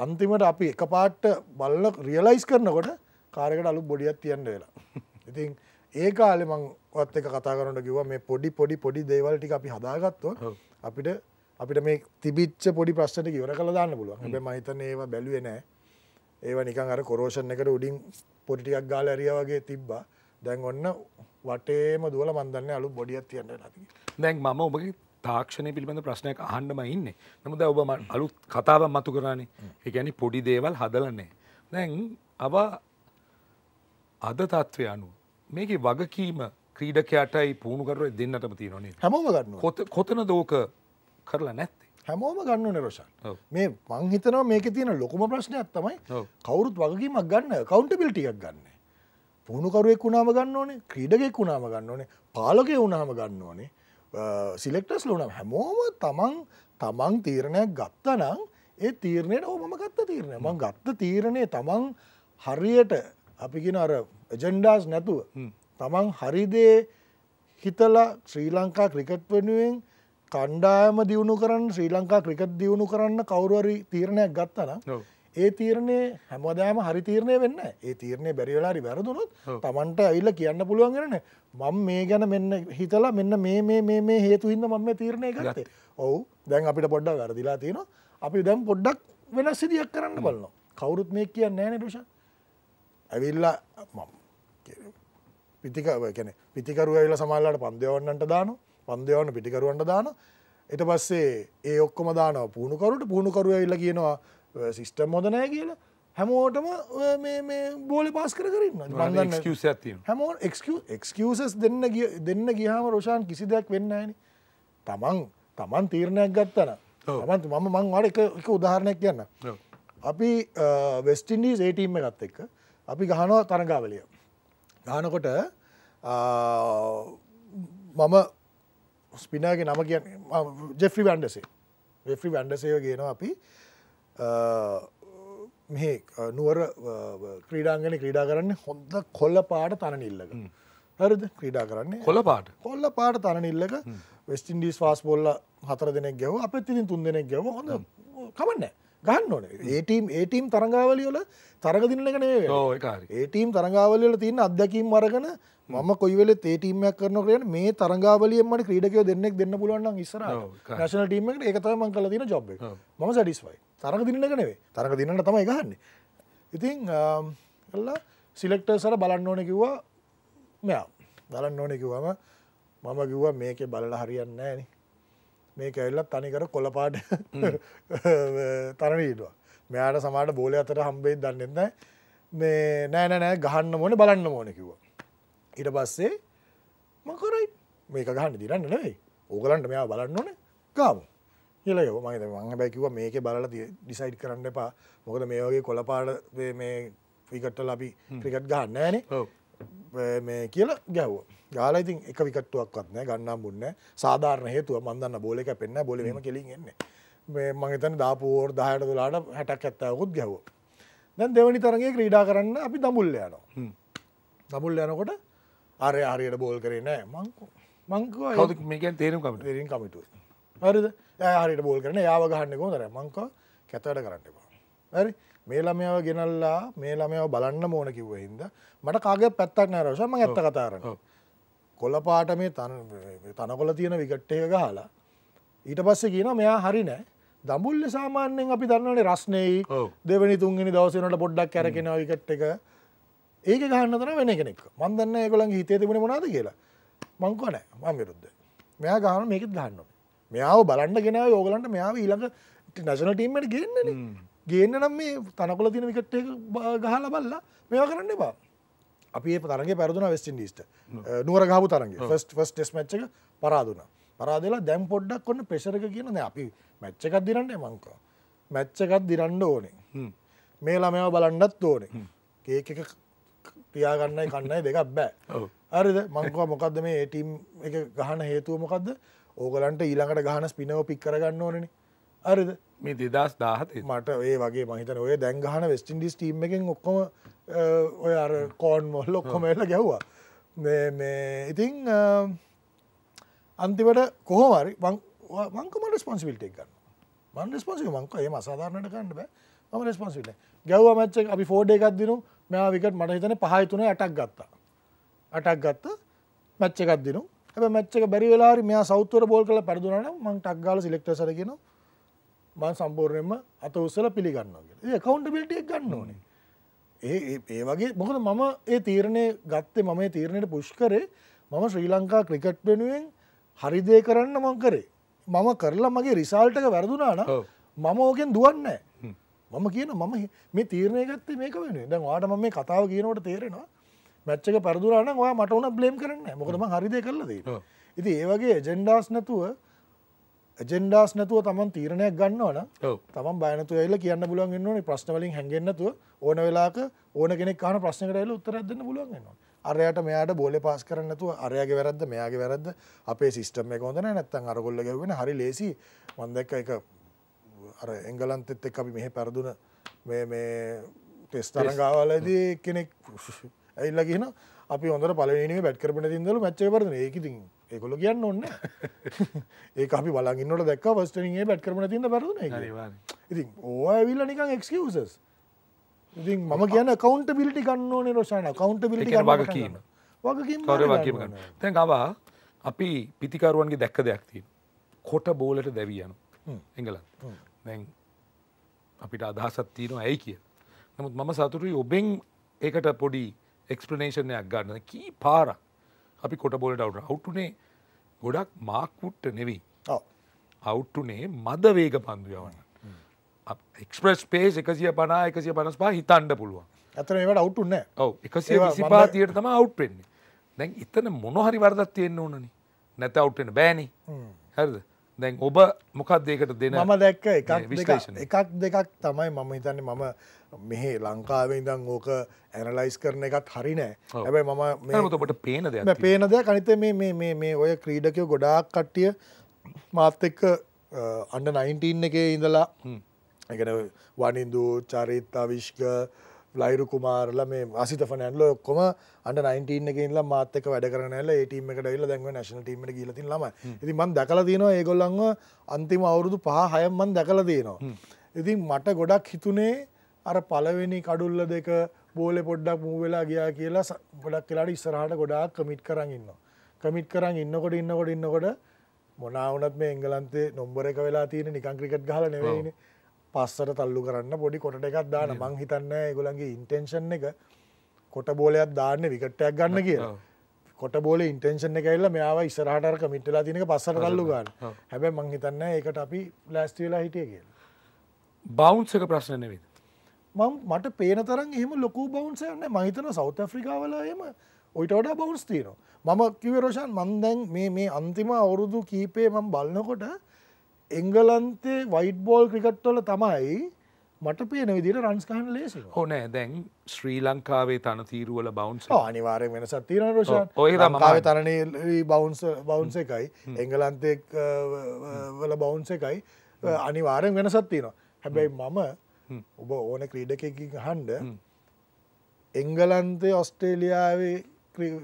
Speaker 2: අන්තිමට අපි එක පාට්ට බල්ල රියලයිස් කරනකොට කාරකට අලු බොඩියත් තියන්න වෙලා ඉතින් ඒ කාලෙ මං ඔත් එක කතා කරනට කිව මේ පොඩි පොඩි පොඩි දේවල් ටික අපි හදාගත්තව අපිට අපිට මේ තිබිච්ච පොඩි ප්‍රශ්නට ඉවර කළ දාන්න පුළුව හැබ මහිතන ඒව බැලුවේ නෑ ඒව නිකන් අර කොරෝෂන් එකට උඩින් පොඩිටිකක් ගාල ඇරිය වගේ තිබ්බා දැන් ඔන්න වටේම දුවල මන්දන්න අලු බොඩියත් තියන්න නති
Speaker 1: දැන් මම ඔබගේ තාක්ෂණය පිළිබඳ ප්‍රශ්නයක් අහන්ඩම ඉන්න නමුද ඔබ අලුත් කතාව මතු කරන්නේ එකැනි පොඩි දේවල් හදලන්නේ දැන් අව අද තත්ත්වය අනුව මේකේ වගකීම ක්‍රීඩකයාටයි පුහුණුකරුව දෙන්නටම තියෙනනේ හැමෝම ගන්න කොත කොතන දෝක කරලා නැත්තේ හැමෝම ගන්න නිරසන්
Speaker 2: මේ මංහිතනවා මේක තියෙන ලොකුම ප්‍රශ්නයක් තමයි කවුරුත් වගකීමක් ගන්න කවුන්ටබිල්ටියක් ගන්න පුහුණුකරුවෙක් වුණාම ගන්න ඕනේ ක්‍රීඩකෙක් වුණාම ගන්න ඕනේ පාලකය වුණාම ගන්න ඕනේ සිලෙක්ටස් ලුනම් හැමෝම තමන් තමන් තීරණයක් ගත්ත නම් ඒ තීරණයට ඕමම ගත්ත තීරණය මං ගත්ත තීරණය තමන් හරියට අපිගෙන අර ජෙන්ඩාස් නැතුව තමන් හරිදේ හිතලා ශ්‍රී ලංකා ක්‍රිකට් වෙනුවෙන් කණ්ඩායම දියුණු කරන්න ශ්‍රී ලංකා ක්‍රිකට් දියුණු කරන්න කවුරුවරි තීරණයක් ගත්තන ඒ තීරණය හැමදෑම හරි තීරණය වෙන්න ඒ තීරණය බැරිවෙලාරි වැරදුනොත් තමන්ට ඇවිල්ල කියන්න පුළුවන් කරන මං මේ ගැන මෙන්න හිතලා මෙන්න මේ මේ හේතුහින්ද මම තීරණය කරතේ ඔවු දැන් අපිට පොඩ්ඩක් වැරදිලා තියෙන අපි දැම් පොඩ්ඩක් වෙනස් සිදියක් කරන්න බලන්න කවුරුත් මේ කියන්න නෑන ටුෂා ඇවිල්ලා පිතිකැන පිතිකරු ඇල සමල්ලට පන්දයවන්නට දාන පන්දයවන්න පිටිකරුවන්ට දාන එට පස්සේ ඒ ඔක්කොම දාන පුුණුකරුට පුුණුකරු ඇල්ල කියනවා සිිස්ටම් මොදනය කියලා හැමෝටම බෝලි පාස් කර කරන්න හැමෝ එක්කසස් දෙන්න දෙන්න ගිහාම රෝෂාන් කිසි දෙයක් වෙන්න ඇන තමන් තමන් තීරණයක් ගත්තන තමන් මම මං අර එක උදාහරණයක් කියන්න අපි වෙස්ටින්ඩීස් ඒටීම ගත්ත එක්ක අපි ගහනෝ තරගාවලිය. ගානකොට මම ස්පිනාගේ නම කිය ජෙෆ්‍රි වැන්ඩසේ වෙෆ්‍රි වැන්ඩසේව කියනවා අපි මෙ නුවර ක්‍රීඩාංගන ක්‍රීඩා කරන්න හොඳ කොල්ල පාට තන නිල්ලක හරද ක්‍රීඩා කරන්නේ කොල පාට කොල්ල පාට තන නිල්ලක වෙස්ටින්ඩීස් ෆාස් බොල්ල හතර දෙනෙක් ගැව අපත් ඉතින් තුන් දෙනෙක් ගැව හොඳ කමන්නෑ ගන්න ඕන ඒටම් ඒටම් තරගාවලියල තරග දින්නක නේ ඒටම් තරගාවලට තියන්න අදැකීම් වරගන මම කොයිවල තේටීමයක් කරන කරන මේ තරගාවලියමට ක්‍රීඩකයෝ දෙන්නෙක් දෙන්න පුළුවන් ඉස්සර ශන ටීමට එකතම කල තින ජොබ් ම සඩිස්වයි තරග දින්නක නෙවේ තරග දින්නට තමයි ගන්න ඉතින් කල්ලා සිලෙක්ටර් සර බලන්න ඕන කිව්වා මෙයා බලන්න ඕන කිව්වම මම කිව්වා මේක බලලා හරියන්න ෑනේ මේ කැල්ලත් අනිකර කොලපාඩ තරනීටවා මෙයාට සමාට බෝලය අතට හම්බෙයි දන්නෙන්න මේ නෑන නෑ ගහන්න මොන බලන්න මෝනකිව ඉට පස්සේ මකරයි මේක ගහන්න දිරන්න නෙයි ඕගලන්ට මෙයා බලන්න ඕන ගාමු කියලයෝ මගේ මංහ බැකිව මේක බලල ඩිසයිඩ් කරන්න එපා මොකද මේ වගේ කොළපාඩ මේ ්‍රිකට්ට ලබි ක්‍රිකට් ගන්න ෑනේ කියලා ගැව්වා ගාලා ඉතින් එක විකට්ටුවක්වත් නෑ ගන්නම් බුන්නේ සාධාරණ හේතුව මන් දන්න බෝල එක පෙන්න බෝල මෙහෙම කෙලින් එන්නේ මේ මං හිතන්නේ දාපු ඕවර් 10ට 12ට 60ක් 70කුත් ගැහුවා දැන් දෙවනි තරගේ ක්‍රීඩා කරන්න අපි දඹුල්ල යනවා දඹුල්ල යනකොට ආරය හරියට බෝල් කරේ නෑ මං මං කිව්වා කවුද මේකෙන් තේරුම් කමිටු තේරුම් කමිටු හරිද එයා හරියට බෝල් කරන එයාව ගහන්න කොහොමද මං කිව්වා කැතට කරන්න එපා හරි මේ ළමයව ගෙනල්ලා මේ ළමයව බලන්න මෝන කිව්ව හින්දා මට කාගේ පැත්තක් නෑ රෝෂා මං ඇත්ත කතා කරනවා කොල්ලපාට මේ තනකොල තියෙන විකට්ට එක ගහලා ඊට පස්සේ කියන මෙයා හරි නෑ දඹුල්ල සාමාන්‍යෙන් අපි දන්නවනේ රස්නෙයි දෙවනි තුන්ගෙන දවසනට පොඩ්ඩක් කැරෙන විකට එක ඒක ගහන්න තන වෙන කෙනෙක් මන්දන්න ඒකොළන් හිතේ තිබුණ මොනාද කියලා මංකනෑ මං විරුද්ධ මෙයා ගහන මේකත් ගහන්න මෙයාව බලන්න ගෙනාව යෝගලන්ට මෙයාව ඊළඟ නැශන ටීම්මට ගන්නන ගේන්න නම් මේ තනකොල තින විකට්ට ගහල බල්ලා මෙවා කරන්න බා අපි තරගේ පැරදුන වෙස්ටින්ඩීස්ට නුවර ගහපු තරගේ ෆස්ට ෆස් ටෙස් මච්චක පරාදුන පරාදලා දැම් පොඩ්ඩක් කොන්න පෙසරක කියන අපි මැච්චකත් දිරන්න මංක මැච්චකත් දිරන්න ඕනේ මේ ළමයව බලන්නත් ඕනේ ඒක පියාගන්නයි කන්නයි දෙකක් බෑ අරිද මංකව මොකක්ද මේ ඒටම් එක ගහන හේතුව මොකක්ද ඕගලන්ට ඊළඟට ගහන ස්පිනව පික්කරගන්න ඕනේ හරිද මේ දෙදස් දාහතේ මට ඒ වගේ මහිතන ඔය දැන්ගහන වෙස්ටින්ඩිස් ටීම් එකෙන් ඔක්කොම ඔය අර කෝන් මොල් ඔක්කොමල්ල ගැව්වා ඉතිං අන්තිවට කොහෝමරි මංකමට ස්පොන්සිිල්ට එක් ගන්න මන් ස්පොන්සිි මංක ඒ මසාධාරණට කන්න බෑ ම රස්පොන්සිට ගැව්වා මච්ච අපි ෆෝඩ එකක් දිනු මෙයා විකට මට හිතන පහයිතුන අටක් ගත්තා අටක් ගත්ත මැච්ච එකක් දිනු හැබ මච්චක බැරි වෙලාරි මෙයා සෞතවර බෝල් කල පැරදුනන මං ටක්ගාල සිලෙක්ටසරගෙනවා මං සම්පූර්ණයෙන්ම අත උස්සලා පිළිගන්නවා කියලා. ඒ accountability එක ගන්න ඕනේ. ඒ ඒ වගේ මොකද මම ඒ තීරණය ගත්තේ මම ඒ තීරණයට පුෂ් කරේ මම ශ්‍රී ලංකා ක්‍රිකට් වෙනුවෙන් හරි දේ කරන්න මං කරේ. මම කරලා මගේ රිසල්ට් එක වැරදුනා නම් මම ඕකෙන් දුවන්නේ නැහැ. මම කියන මම මේ තීරණය ගත්තේ මේක වෙනුවෙන්. දැන් ඔයාලට මම මේ කතාව කියනකොට තේරෙනවා. මැච් එක පරදුනා නම් ඔයා මට උනත් බ්ලේම් කරන්නේ නැහැ. මොකද මං හරි දේ කරලා දෙනවා. ඉතින් ඒ වගේ එජෙන්ඩාස් නැතුව ජෙන්ඩස් නැතුව තමන් තීරණයක් ගන්නවන තමන් බයනතු ඇල්ල කියන්න පුලන් න්නන ප්‍රශ්නවලින් හැගෙන්න්නතුව ඕන වෙලාක ඕන කෙනෙක් කාන ප්‍රශ්නකටල උත්තරදන්න පුලන්ගන්නවා අරයට මෙයාට බෝල පස් කරන්නතු අරයාගේ වැරද මෙයාගේ වැරද අපේ සිිස්ටම කොඳන නැත්තන් අරගොල්ල ගැවෙන හරි ලෙසි වන්දක්ක එක අර එංගලන්තෙත් එක් අපි මෙහ පැරදුන මේ තෙස්තර ගාවලදී කෙනෙක් ඇල්ල කියන අපි හොඳ පලනි වැටකරපන තිදල මච්ච පරන ඒකතිී ඒකොල කියන්න ඔන්න ඒ අපි බලගන්නට දක් පස්ටනගේ පැට් කරන තින්න බරන ඉති ඕ ඇවිල්ල නිකන් එක්කසස් ඉති මම කියන කවන්ට පිලි ගන්නන රෝෂාන කවන්ට පිලි වග කියන
Speaker 1: වගකින් තැන් අවා අපි පිතිකරුවන්ගේ දැක්ක දෙයක් තිීන් කොට බෝලට දැවියනු එංගලත් දැන් අපිට අදහසත් තියනවා ඇයි කිය නමුත් මම සතුරුයි ඔබෙන් ඒකට පොඩි එක්ස්පලනේෂණයක් ගන්න කී පාරක් අපි කොට බෝලට අවුට අවුටුනේ ගොඩක් මාක්කුට්ට නෙවී අවුට්ටුනේ මද වේග පන්දු යවන්න එක්ස්ප්‍රස් පේස් එකසිය පනා එකසිය පනස් පා හිතන්ඩ පුළුවන් ඇතන ඒට අවුටුන්න ඔව එකසිය සිපාතියට තම අවුට්වෙන්නේ දැන් එතන මොනොහරි වර්දත් තියෙන්න්න ඕනනි නැත අවුටෙන බෑනි හැරද දැන් ඔබ මොකක් දෙකට දෙන ම දැක්ක එකක්
Speaker 2: දෙකක් තමයි මම හිතන්නේ මම මෙහේ ලංකාවේ ඉඳං ඕක ඇනලයිස් කරන එකත් හරිනෑ හැබයි මම ඔබට පේන දෙ පේන දෙයක් අනිත මේ ඔය ක්‍රීඩකයෝ ගොඩාක් කට්ටිය මාත් එක්ක අන්න 19 එකේ ඉඳලා එකන වනිදු චරිත් අවිශ්ක ලයිරු කුමාරල මේ අසිතපනැන්ල ඔක්කොම අන්ට 19 එකඉල්ල මාතක වැඩ කරනල ඒටීම එකට ඉල්ල දැන්ව නැශන ටීමට ගීලති ලම ඇති මන් දැකල දයනවා ඒගොල්ලන්ව අන්තිම අවුරුදු පහ හයම්මන් දැකල දයනවා. ඉති මට ගොඩක් හිතුනේ අර පලවෙනි කඩුල්ල දෙක බෝල පොඩ්ඩක් මූ වෙලා ගියා කියලා ගොඩක් කියලාට ඉස්සරහට ගොඩාක් කමිට් කරන්න ඉන්න. කමිට් කරන්න ඉන්නකොට ඉන්නකොට ඉන්නකොට මොනාවනත් මේ එංගලන්තේ නොම්බර එක වෙලා තියෙන නිකංක්‍රිකට් ගල නෙවෙයිනේ පස්සට තල්ලු කරන්න පොඩි කොට එකක් දාන මං හිතන්න ගොලන්ගේ ඉන්ටෙන්ෂන් එක කොට බෝලයක් දාන්න විකට්ටයක් ගන්න කියලා කොට බෝල ඉන්ටෙන්ෂන් එකල්ල මෙයාව ඉස්සරහටර කමිටලා තිනක පස්සට තල්ලු ගන්න හැබැ මං හිතන්න ඒකට අපි ලෑස්තිවෙලා හිටිය කියලා
Speaker 1: බෞන්සක ප්‍රශ්න නෙවිද
Speaker 2: මට පේන තරන් එහෙම ලොකු බවන්සයන්න මහිතන සෞත ෆ්‍රිකාවල එම ඔයිට වඩා බවන්ස් තියනවා මම කිවරෝෂන් මන්දැන් මේ මේ අන්තිම අවුරුදු කීපේ මම් බලන්නකොට එංගලන්තේ වයිට බෝල් ක්‍රිකට්වල තමයි මට පේන විදිට රන්ස්කාහන ලේසි
Speaker 1: හොනෑ දැන් ශ්‍රී ලංකාවේ තන තීරුවල බවන්ස අනිවාරය වෙනසත් තීර රෝෂ ඔය මකාවේ තරණ
Speaker 2: බවන්ස බවන්ස එකයි එංගලන්තෙක් වල බවන්ස එකයි අනිවාරයෙන් වෙනසත් තියෙනවා හැබැයි මම ඔබ ඕන ක්‍රීඩකයකින් හන්ඩ එංගලන්තේ ඔස්ට්‍රේලියාවේ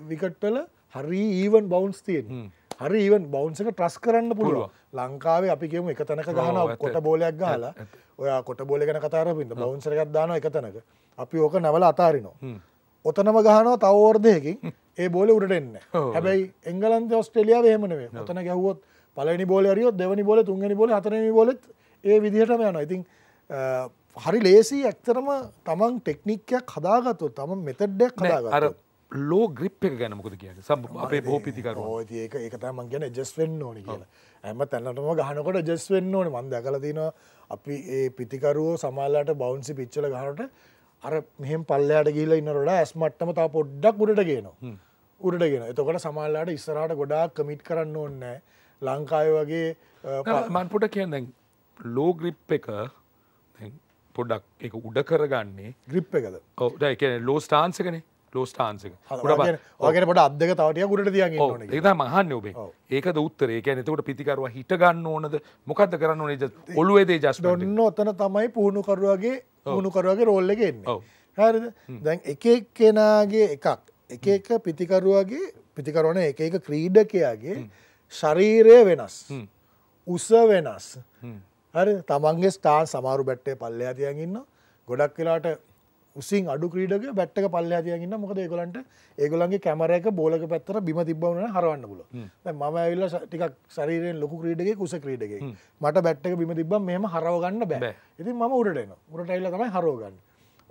Speaker 2: විකට්ටල හරි ඊවන් බවන්ස් තියෙන් හරි ඊවන් බවන්ස එක ට්‍රස් කරන්න පුළුවන් ලංකාවේ අපි කියම එක තැනක ගහන කොට බෝලයක් ගාලා ඔයා කොට බෝල ගැන කතාර පින්ද බවන්සරකත් දාන එක තැනක අපි ඕක නැවල අතාරිනවා ඔතනම ගහනවා තවෝර්ධයකින් ඒ බෝල උඩට එන්න හැබැයි එංගලන්ත ඔස්ට්‍රලියාව හෙමනේ ඔතන ගැහුවොත් පලනි බෝල රියෝ දෙවනි බෝල තුන්ගනි බෝල අතරන බොලත් ඒ විදිහටම යන ඉතින් හරි ලේසි ඇක්තරම තමන් ටෙක්නික්කයක් හදාගත්තු තම මෙතඩ්ඩක් හදාග
Speaker 1: ලෝ ග්‍රිප් එක ගැන මොකද කියන සම් අපේ බෝපිතිකර ඒක ඒකතම ගැන
Speaker 2: ජස් වෙන්න ඕනි කියලා ඇම තැන්නටම ගහනකොට ජස් වෙන්න ඕන මන්ද ඇකල තින අපි ඒ පිතිකරුවෝ සමාල්ලාට බෞන්සි පිච්චල ගහනට අර මෙහම පල්ලයාට ගීල ඉන්නරට ඇස් මට්ටම තා පොඩ්ඩක් උඩට ගේනවා උඩට ගෙන එතකොට සමාල්ලාට ඉස්සරට ගොඩාක් කමිට් කරන්න ඕන්නෑ ලංකාය වගේ
Speaker 1: මන්පුට කියන්න ලෝ ග්‍රිප් එක පොඩක් එක උඩ කරගන්නේ ග්‍රිප් එකද ඔ ලෝ ස්ටාන්සකනේ ලෝස්ටාන්සක ගෙන පට අදක
Speaker 2: තවටය ගුට දිය ඒ
Speaker 1: මහන්න ඔබේ ඒක උත්තර ඒක නතකට පිතිකරවා හිට ගන්න ඕනද මොකක්ද කරන්න නජ ඔලුවේදේ ජස් න්න ඔතන තමයි පුහුණුකරුවගේ පුහුණුකරුවගේ රෝල්ලගෙන්න හරි දැන් එක කෙනාගේ
Speaker 2: එකක් එක එක පිතිකරුවගේ පිතිකරුවන එක එක ක්‍රීඩකයාගේ ශරීරය වෙනස් උස වෙනස් හරි තමන්ගේ ස්ටාන් සමාරු බැට්ටේ පල්ලයා තියගන්න ගොඩක් වෙලාට උසින් අඩු ක්‍රීඩක බැට්ටක පල්ල හතියගන්න මොකද ඒගොලන්ට ඒගොලන්ගේ කැමරයක බෝලක පැත්තර බිම තිබවන හරවන්න පුල ම ඇල්ල ටික් සරීරෙන් ලොකු ක්‍රීඩගේ කුස ක්‍රීඩගේ මට බැට්ටක බිම තිබ මෙම හරවගන්න බෑ ඉති ම උඩටන උරට ඇල්ල තමයි හරෝගන්න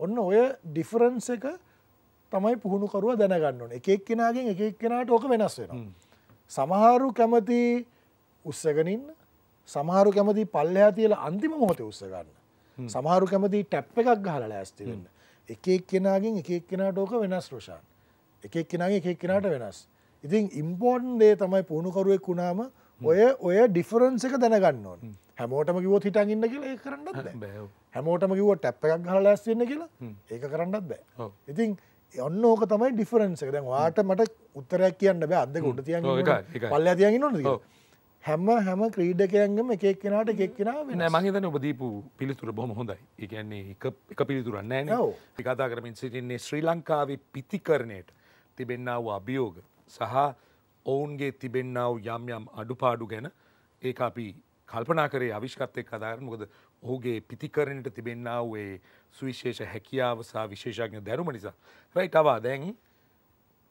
Speaker 2: ඔන්න ඔය ඩිෆරන්ස එක තමයි පුහුණුකරුව දැනගන්නන එකක් කෙනගෙන් එකක් කෙනට ඕක වෙනස් වෙන සමහරු කැමති උස්සගනින්න සමහරු කැමති පල්ලයා තියල අන්තිම මොහොතේ උස්සගන්න සමහරු කැමති ටැප් එකක් ගහල ලෑස්තිවෙන්න එක එක්කෙනගෙන් එක එක්කෙනට ඕක වෙනස් රෝෂාන් එක එක්කෙනගේ එක එක්කෙනට වෙනස් ඉතින් ඉම්පෝර්ටන් දේ තමයි පුහුණුකරුවෙක් වුණාම ඔය ඔය ඩිෆරන්ස එක දැනගන්න ඕන හැමෝටම කිවොත් හිටන් ඉන්න කියලා ඒ කරන්නත් බෑ හැමෝටම කිව්ව ටැප් එකක් ගහලා ලෑස්ති වෙන්න කියලා ඒක කරන්නත් බෑ ඉතින් ඔන්න ඕක තමයි ඩිෆරන්ස එක දැන් වාට මට උත්තරයක් කියන්න බෑ අද්දක උඩ තියන් පල්ලා තියන් ඉන්නවද කියලා හැම හැම ක්‍රීඩකයන්ගම එකක් කෙනට එකක් කෙන වෙන මහිතන
Speaker 1: ඔබදීපු පිළිතුර බොම හොඳයි එකන්නේ එක පිළිතුරන්න න පිකතා කරමින් සිටින්නේ ශ්‍රී ලංකාවේ පිතිකරණයට තිබෙන්න්නාව අභියෝග සහ ඔවුන්ගේ තිබෙන්න්නාව යම් යම් අඩුපාඩු ගැන ඒක අපි කල්පනා කරේ අවිශ්කත්තය කදාරන මොකද ඔහුගේ පිතිකරණයට තිබෙන්න්නාවේ සුවිශේෂ හැකියාව සහ විශේෂඥ දැරුම නිසා රයිට අවා දැන්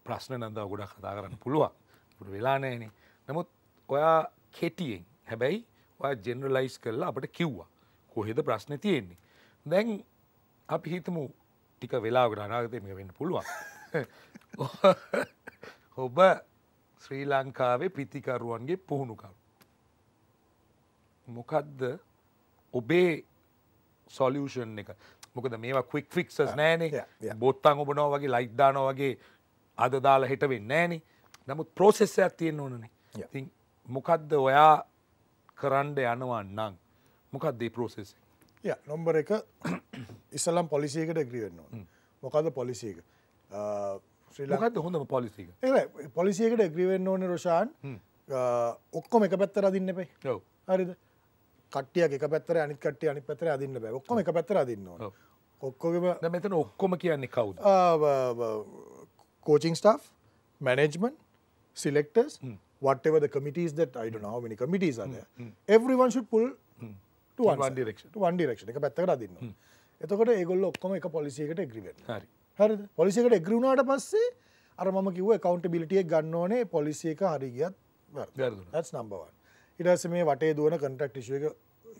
Speaker 1: ප්‍රශ්න නන්දාව ගොඩක් කතා කරන්න පුළුවන් පුට වෙලානෑනේ නමුත් ඔයා කෙටියෙන් හැබැයි ඔය ජෙනරලයිස් කරලා අපට කිව්වා කොහෙද ප්‍රශ්න තියෙන්නේ දැන් අපි හිතමු ටික වෙලාවකට අනාගතය මේ වෙන්න පුළුවන් ඔබ ශ්‍රී ලංකාවේ පිතිකරුවන්ගේ පුහුණුකරු. මොකදද ඔබේ සොලියෂන් එක මොකද මේවා ක්වික් ෆික්සස් නෑනේ බොත්තන් ඔබනෝ වගේ ලයිද්දානෝ වගේ අද දාලා හෙට වෙන්න නෑනේ නමුත් ප්‍රෝසෙස්සයක් තියෙන් ඕනනේ ති මොකක්ද ඔයා කරන්ඩ යනවා නම් මොකක්දේ පෝසෙස
Speaker 2: ය නොම්බර එක ඉස්සලම් පොලිසියකට ග්‍රියවෙන්නවා මොකද පොලිසියක
Speaker 1: ශ්‍රීලකත් හොඳම පොලිසික
Speaker 2: ඒ පොලිසියකට ග්‍රිවෙන්න ඕන රෝෂාන් ඔක්කොම එක පැත්තර අදින්න පේ හරිද කටිය එක පැත්තර අනි කට අනි පතර අදින්න බෑ ඔක්කොම එක පැත්තර අදින්නවා ඔක්කොම මෙතන ඔක්කොම කියන්නේ කවුද coaching staff management selectors whatever the committees that I don't know how many committees are hmm, there. Hmm. Everyone should pull hmm. to one, one direction. To one direction. එක පැත්තකට අදින්න. එතකොට ඒගොල්ලෝ ඔක්කොම එක පොලිසි එකට agree වෙනවා. හරි. හරිද? පොලිසි එකට agree වුණාට පස්සේ අර මම කිව්ව accountability එක ගන්න ඕනේ පොලිසි එක හරි ගියත් වැරදුනා. That's number 1. ඊට පස්සේ මේ වටේ දුවන contract issue එක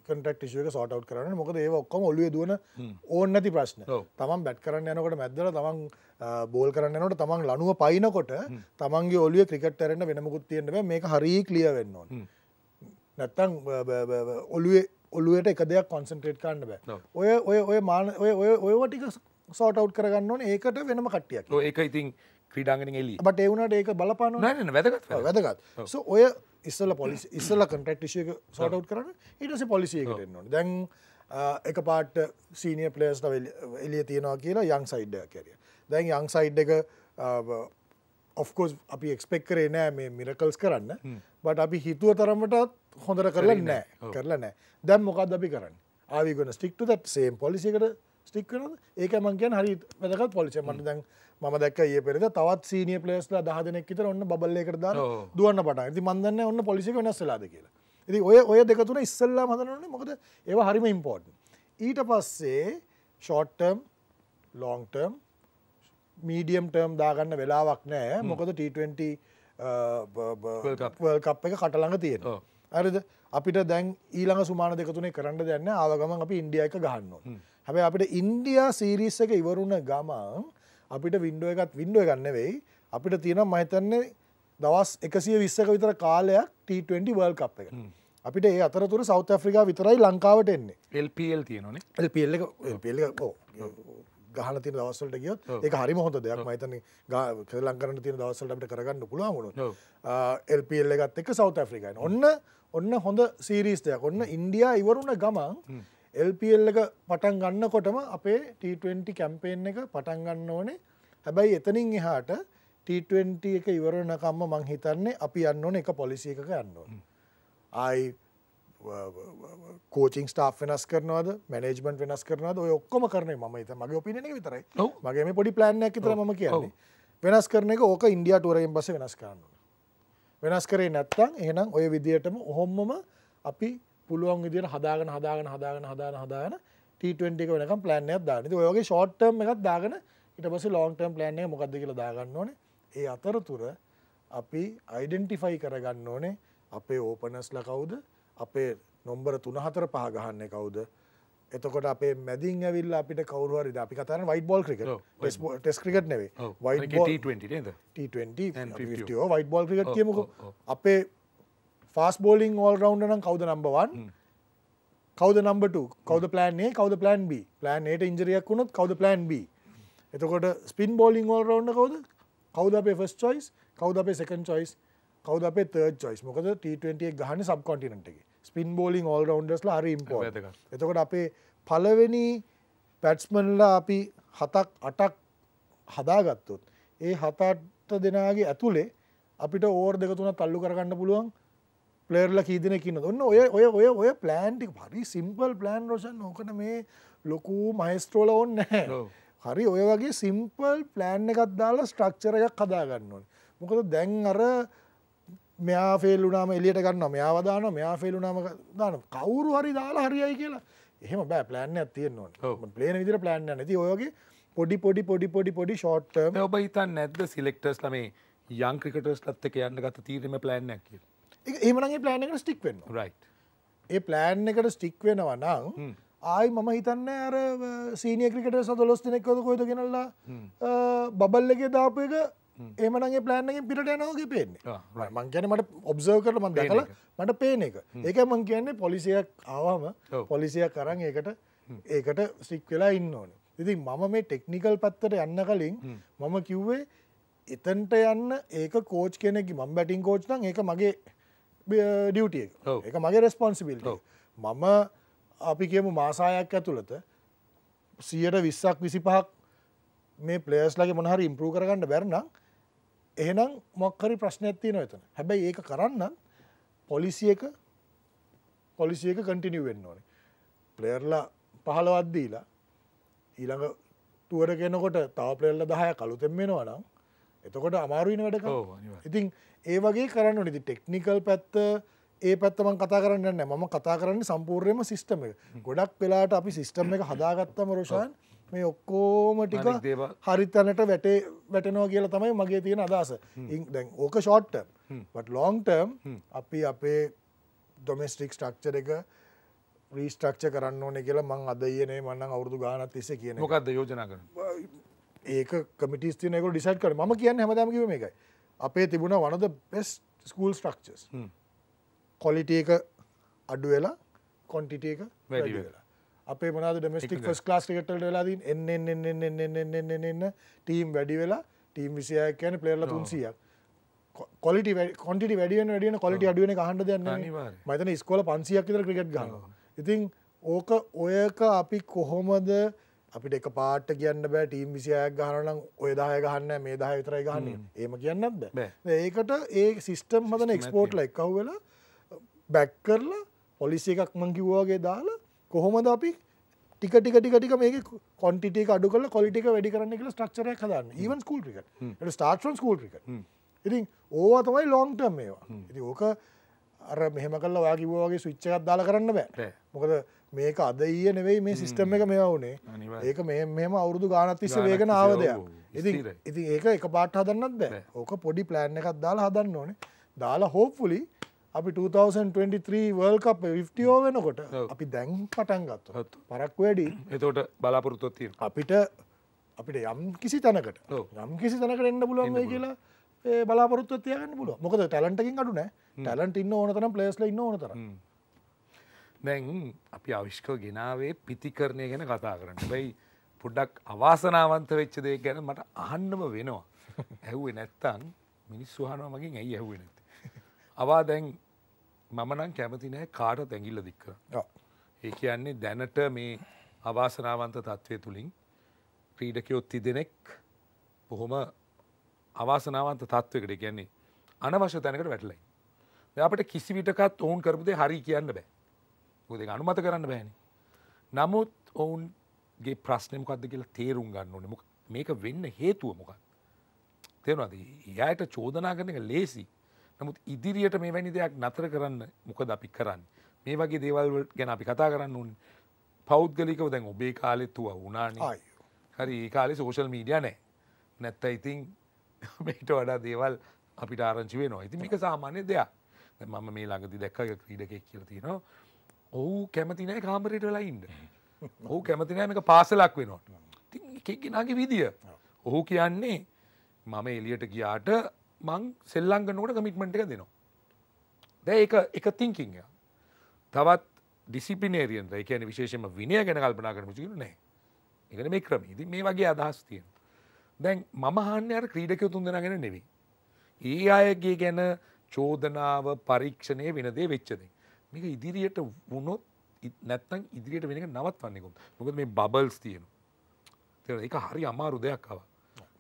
Speaker 2: කටක් ිෂුවක සෝටව් කරන්න මොකද ඒ ඔක්කොම ඔලුව දුවන ඕන්න නැති ප්‍රශ්න තමන් බැට් කරන්න යනකොට මැද්දල තමන් බෝල් කරන්නනට තමන් ලනුව පයිනකොට තමන්ගේ ඔලිය ක්‍රිකට් තරන්න වෙනමුකුත් තියෙන්ට මේ හරි කලිය වෙන්නවා නැත්තං ඔලුවේ ඔලුවට එක දෙයක් කොන්සන්ට්‍රේට් කන්න බෑ ඔය ඔය ඔය මාන ඔය ඔය ඔයවටික සෝටව් කරගන්න ඕන ඒකට වෙනම කට්ටියක්
Speaker 1: ඒක ඉතින් ක්‍රඩාගෙන එලි
Speaker 2: බට ඒවුණට ඒක බලපාන න වැදගත් වැදගත් ස ඔය ඉස්සල පොලිස් ඉස්සල කටක්ටිෂය සටව් කරන්න ඊටස පොලිසියකට එන්නවා දැන් එක පාට සීනිය පලේස්ට එලිය තියෙනවා කියලා යං සයිඩ්ඩ කැරිය දැන් යං සයිඩ් එක ඔෆකෝස් අපි එක්ස්පෙක් කරේ නෑ මේ මිරකල්ස් කරන්න බට අපි හිතුව තරමටත් හොඳර කරලා නෑ කරලා නෑ දැම් මොකක් අපි කරන්න ආවිගන ස්ටික්ට ද සේම් පොලිසිකට ස්ටික්න ඒක මංකයන් හරි වැදකත් පොලිච මට දැන් ම දක් ඒ පෙරද තවත් සීනිය පලේස්ල දහනෙක්කට ඔන්න බල්ලෙකරද දුවන්න පට ඇති මන්දන්න ඔන්න පොලිසි වෙනස්සලාද කියලා ඇති ඔය ඔය දෙකතුන ඉස්සල්ලා මදනන්නේ මොකද ඒව හරිම ඉම්පෝර්ට් ඊට පස්සේ ෂෝට්ටම් ලෝන්ටම් මීඩියම් ටර්ම් දාගන්න වෙලාවක් නෑ මොකද ටවල්කප් එක කටළඟ තියෙන ඇරිද අපිට දැන් ඊළඟ සුමාන දෙකතුනේ කරන්න දෙන්න ආවගම අපි ඉන්ඩිය එක ගහන්නවා හැබැ අපිට ඉන්ඩියා සීරිස් එක ඉවරුණ ගමන් අපිට වින්ඩුව එකත් වින්ඩුව ගන්න වෙයි අපිට තියෙන මහිතන්නේ දවස් එකසිය විස්සක විතර කාලයක් T20 වල් කප් එක අපිට ඒ අතරතුර සෞත ඇෆ්‍රිකා විතරයි ලංකාවට එන්නේ
Speaker 1: එල්පල් තියෙනනේ
Speaker 2: එල්පල් එක පෙල්ල ගහන තින දවසලට ගියොත් එක හරි හොඳ දෙයක් මයිතන ලංකරන තින දවසලට කරගන්න පුළුවන්ගුණු එල්පල් එකත් එක සෞත ඇෆ්‍රිකයින් ඔන්න ඔන්න හොඳ සීරීස් දෙයක් ඔන්න ඉන්ඩියා ඉවරුණ ගමන් එල්පල් එක පටන් ගන්න කොටම අපේ T20 කැම්පේෙන් එක පටන් ගන්න ඕනේ හැබැයි එතනින් එහාට T20 එක ඉවරනකම්ම මං හිතන්නේ අපි යන්න ඕන එක පොලිසි එකක යන්න ආයි කෝචිං ස්ටාප් වෙනස් කරනවද මැනේජ්මන්ට් වෙනස් කරනවද ඔය ඔක්කොම කරනේ මම හිත මගේ ඔපිනියන එක විතරයි මගේ මේ පොඩි ප්ලෑන් එකක් විතර මම කියන්නේ වෙනස් කරන එක ඕක ඉන්ඩියා ටුවරයෙන් පස්සේ වෙනස් කරන්න වෙනස් කරේ නැත්තම් එහෙනම් ඔය විදියටම ඔහොම්මම අපි පුළුවන් විදිර හදාගෙන හදාගෙන හදාගෙන හදාන හදාන ටීටක වෙනක පලෑනයක් දාන ඔයගේ ෂෝට්ටම් එකක් දාගෙන ඉට පස ලෝන්ටම් පලෑනය මොකක්ද කියල දාගන්න ඕනේ ඒ අතරතුර අපි අයිඩෙන්ටිෆයි කරගන්න ඕනේ අපේ ඕපනස්ල කවුද අපේ නොම්බර තුනහතර පහගහන්නේ කවුද එතකොට අපේ මැදින් ඇවිල්ල අපිට කවරුවරි අපි කතන white ball cricket test cricket නෙවේ
Speaker 1: වයි වයි බෝල් ක්‍රිකට කියමුක
Speaker 2: අපේ ෆස් බෝලිං ඕල් රවන්ඩ නම් කවද නම්බවන් කවද නම්බට කවද පලෑන්නේ කවද පලන් B පලෑන්ට ඉජරියක් වුණොත් කවද පලන් B එතකොට ස්පින් බෝලිං ඕල් රවන්ඩ කවද කවද අපේ ෆස් චොයිස් කවද අපේ සකන් චොයිස් කවද අපේ තර් චොයිස් මොකද ට20 ගහන සබ් කොටිනටගේ ස්පින් බෝලිං ඕල් රවන්ඩස් හරි ඉම්පෝ එතකොට අපේ පලවෙනි පැට්ස්මන්ලා අපි හතක් අටක් හදාගත්තොත් ඒ හතට දෙනාගේ ඇතුළේ අපිට ඕර් දෙක තුන තල්ලු කරගන්න පුළුවන් ප්ලේර්ල කීදන කින්න ඔන්න ඔය ඔය ඔය ඔය ප්ලෑන්ටික් හරි සිම්පල් ප්ලෑන් රෝෂන් ඕකන මේ ලොකු මයිස්ට්‍රෝල ඔන්න හරි ඔය වගේ සිම්පල් ප්ලෑන් එකත් දාලා ස්ට්‍රක්චරයක් කදාගන්න ඕන මොකද දැන් අර මෙයා ෆෙල්ුනාම එලියට ගන්න මෙයා වදාන මෙයා ෆෙල්ුනාම දාන කවුරු හරි දාලා හරියි කියලා එහම බෑ පලෑන්න
Speaker 1: ඇතියෙන්නවා පලේන විදිර පලෑන්න නැති ඔයගේ පොඩි පොඩි පොඩි පොඩි පොඩි ෂෝට් ඔබ හිතන් නැද්ද සිලෙක්ටර්ස් ලමේ යංක්‍රිකටර්ස් ලත්තක යන්න ගත තීරම පලෑන්නක් කියලා ඒමනගේ පලෑන් එකට ස්ටික් වෙන්න රයි්
Speaker 2: ඒ පලෑන් එකට ස්ටික් වෙන වනම් ආයි මම හිතන්න අර සීනිය ක්‍රිකට සදොලොස් දෙනෙක්වද කොයිද
Speaker 1: කෙනල්ලා
Speaker 2: බබල් එක දාපු එක ඒමනගේ පලෑන්ගෙන් පිට යනෝගේ පේන්නේ මං කියන මට ඔබ්සර් කරල මන් දැකල මට පේන එක ඒක මං කියන්නේ පොලිසියක් ආවාම පොලිසියක් කරන් ඒකට ඒකට ස්ටික් වෙලා ඉන්න ඕන ඉතින් මම මේ ටෙක්නිකල් පත්තට යන්න කලින් මම කිව්වේ එතන්ට යන්න ඒක කෝච් කෙනෙක් මම් බැටින් කෝච්න ඒක මගේ ඩියටිය එක මගේ රෙස්පොන්සිබිල්ට මම අපි කියමු මාසායක් ඇතුළත සියට විස්සක් විසි පහක් මේ පලේස්ලගේ මොහරි ඉම්පරූ කරගන්න බැරනම් එහෙනම් මොක්කරි ප්‍රශ්නයක්ති නොතන හැබැයි ඒක කරන්න පොලිසියක පොලිසියක කටිනිව වෙන්න ඕනේ පලේර්ලා පහලවද්දීලා ඊළඟ තුවර කෙනකොට තව පලේල්ල දහය කළුතෙම් වෙනවා නම් එතකොට අමාරුවන වැඩක ඉතින් ඒ වගේ කරන්න නිති ටෙක්නිකල් පැත්ත ඒ පැත්තම කතා කරන්න ම කතා කරන්න සම්පූර්යම සිිස්ටම ගොඩක් වෙලාට අපි සිිස්ටම් එක හදාගත්තම රෝෂන් මේ ඔක්කෝම ටික හරිතැනට වැටේ වැටනෝ කියලා තමයි මගේ තියෙන අදහස දැන් ඕක ෂෝට්ටම්ට ලොන්ටම් අපි අපේ ඩොමස්ටික් ටක්චර එක ්‍රීස්ටක්ෂ කරන්න ඕනෙ කියලා මං අද යනේ මන්න අවුරදු ගානත් තිස්ස කියන
Speaker 1: මොකක්ද යෝජනා කර
Speaker 2: ඒක කමිටිස් තියනෙකු ඩිසයිට් කර ම කියන්න හැමදම කිව එකයි අපේ තිබුණ වනද බෙස් ස්කූල් ස්ට්‍රක්චස් කොලිට එක අඩු වෙලා කොන්ටිට එක වැඩි වෙලා අපේ මොනාද ඩමස්ටික් ෆස් ලාස් ටල් වෙලාදී එන්න ටීම් වැඩි වෙලා ටීම් විසියක් කියන පලේරල තුන්සියක් කොලිට කොටි වැඩියෙන් වැඩියන කොලිට අඩුවන හන්ඩ දෙන්න මතන ස්කොල පන්සියක් විතර ක්‍රිකට් ගන්න ඉතින් ඕක ඔයක අපි කොහොමද අපිට එක පාට කියන්න බෑ ටීම් විසියක් ගහනනම් ඔය දාය ගහන්න මේ දාය විතරයි ගහන්න ඒම කියන්නත් බෑ ඒකට ඒ සිිස්ටම් මතන එක්ස්පෝට්ල එකව වෙලා බැක් කරලා පොලිසි එකක් මංකිවවාගේ දාලා කොහොමද අපි ටික ටික ටික ටික මේක කොන්ටිටේ අඩු කල කොලිටික වැඩි කරන්න කියලා ස්ට්‍රක්චරයක් හදන්න ඊවන් ස්කූල් ටිකට ස්ටාර්ටන් ස්කූල් ටිකට ඉතින් ඕවා තමයි ලොන්ටම් මේවා ඉති ඕක අර මෙහම කල්ල වා කිව්වා වගේ ස්විච්ච එකක් දාලා කරන්න බෑ මොකද මේක අද ඊය නෙවෙයි මේ සිස්ටම් එක මේවා වුණේ ඒක මේ මෙම අවුරුදු ගානත් තිස්ස වේගෙන ආවදයක් ඉති ඉති ඒක එක පාට හදන්නත් බෑ ඕක පොඩි ප්ලෑන් එකක් දාලා හදන්න ඕනේ දාලා හෝප්ෆුලි අපි 2023 වර්ල් කප් 50 වෙනකොට අපි දැන් පටන් ගත්තොත් පරක් වැඩි
Speaker 1: එතකොට බලාපොරොත්තුවක් තියෙනවා අපිට අපිට යම් කිසි තැනකට
Speaker 2: යම් කිසි තැනකට එන්න පුළුවන් වෙයි කියලා බලාපොරත්තු තියන්න පුල මොකද ටැලන්ටකින් අඩුන ටැලන්ට ඉන්න ඕනතන පලේස්ල ඉන්න ඕනතර
Speaker 1: දැන් අපි අවිශ්කෝ ගෙනාවේ පිතිකරණය ගැන කතා කරන්න බයි පුඩ්ඩක් අවාසනාවන්ත වෙච්ච දෙය ගැන මට අහන්නම වෙනවා ඇහුවේ නැත්තන් මිනිස් සුහනෝ මගින් ඇයි ඇහුවේ නැති අවා දැන් මමනම් කැමති නෑ කාට තැඟිල්ල දික්ක ඒ කියන්නේ දැනට මේ අවාසනාවන්ත තත්ත්වය තුළින් ක්‍රීඩකයොත් තිදෙනෙක් බොහොම අවාසනාවන්ත තත්ත්වකට කියන්නේ අනවශ්‍ය තැනකට වැටලයි. අපට කිසිවිටකත් ඔවුන් කරපුදේ හරි කියන්න බෑ. ගොදේ අනුමත කරන්න බෑන. නමුත් ඔවුන්ගේ ප්‍රශ්නයමකක්ද කියලා තේරුම් ගන්න ඕන මේක වෙන්න හේතුව මොකක්. තේරවාද එයායට චෝදනා කරන එක ලේසි නමුත් ඉදිරියට මේ වැනි දෙයක් නතර කරන්න මොකද අපි කරන්න. මේ වගේ දේවල් ගැන අපි කතා කරන්න උන් පෞද්ගලිකව දැන් ඔබේ කාලෙත්තුව වුණාන හරි ඒ කාලෙ සෝෂල් මීඩිය නෑ නැත්ත ඉතින් මේට වඩා දේවල් අපිට ආරංචි වෙනවා ඉති මේක සාමාන්‍ය දෙයක් මම මේ ළඟදි දැක්ක ක්‍රීඩකෙක් කියලතිනවා ඔහු කැමතිනෑ කාමරයට වෙලයින්ට ඔහු කැමතිනෑ මේක පාසලක් වෙනට කෙක්ගෙනගේ විදිිය ඔහු කියන්නේ මම එලියට ගියාට මං සෙල්ලංගනෝට කමිට්මට එක දෙනවා. දැ ඒ එක තිංකිංය තවත් ඩිසිපිනේරියන්ට එකන විශේෂම විනය ගැන කල්පනා කරම සිරු නෑ එකන මේ ක්‍රම ඉති මේ වගේ අදහස් තියෙන දැන් මම හාන්‍ය අර ක්‍රීඩකයෝ තුන්දෙනා ගැන නෙවෙයි. ඒ අයගේ ගැන චෝදනාව පරීක්ෂණය වෙන දේ වෙච්ච දේ. මේක ඉදිරියට වුණොත් නැත්තම් ඉදිරියට වෙන එක නවත්වන්නේ කොහොමද? මොකද මේ බබල්ස් තියෙනවා. තේරෙනවද? ඒක හරි අමාරු දෙයක් ආවා.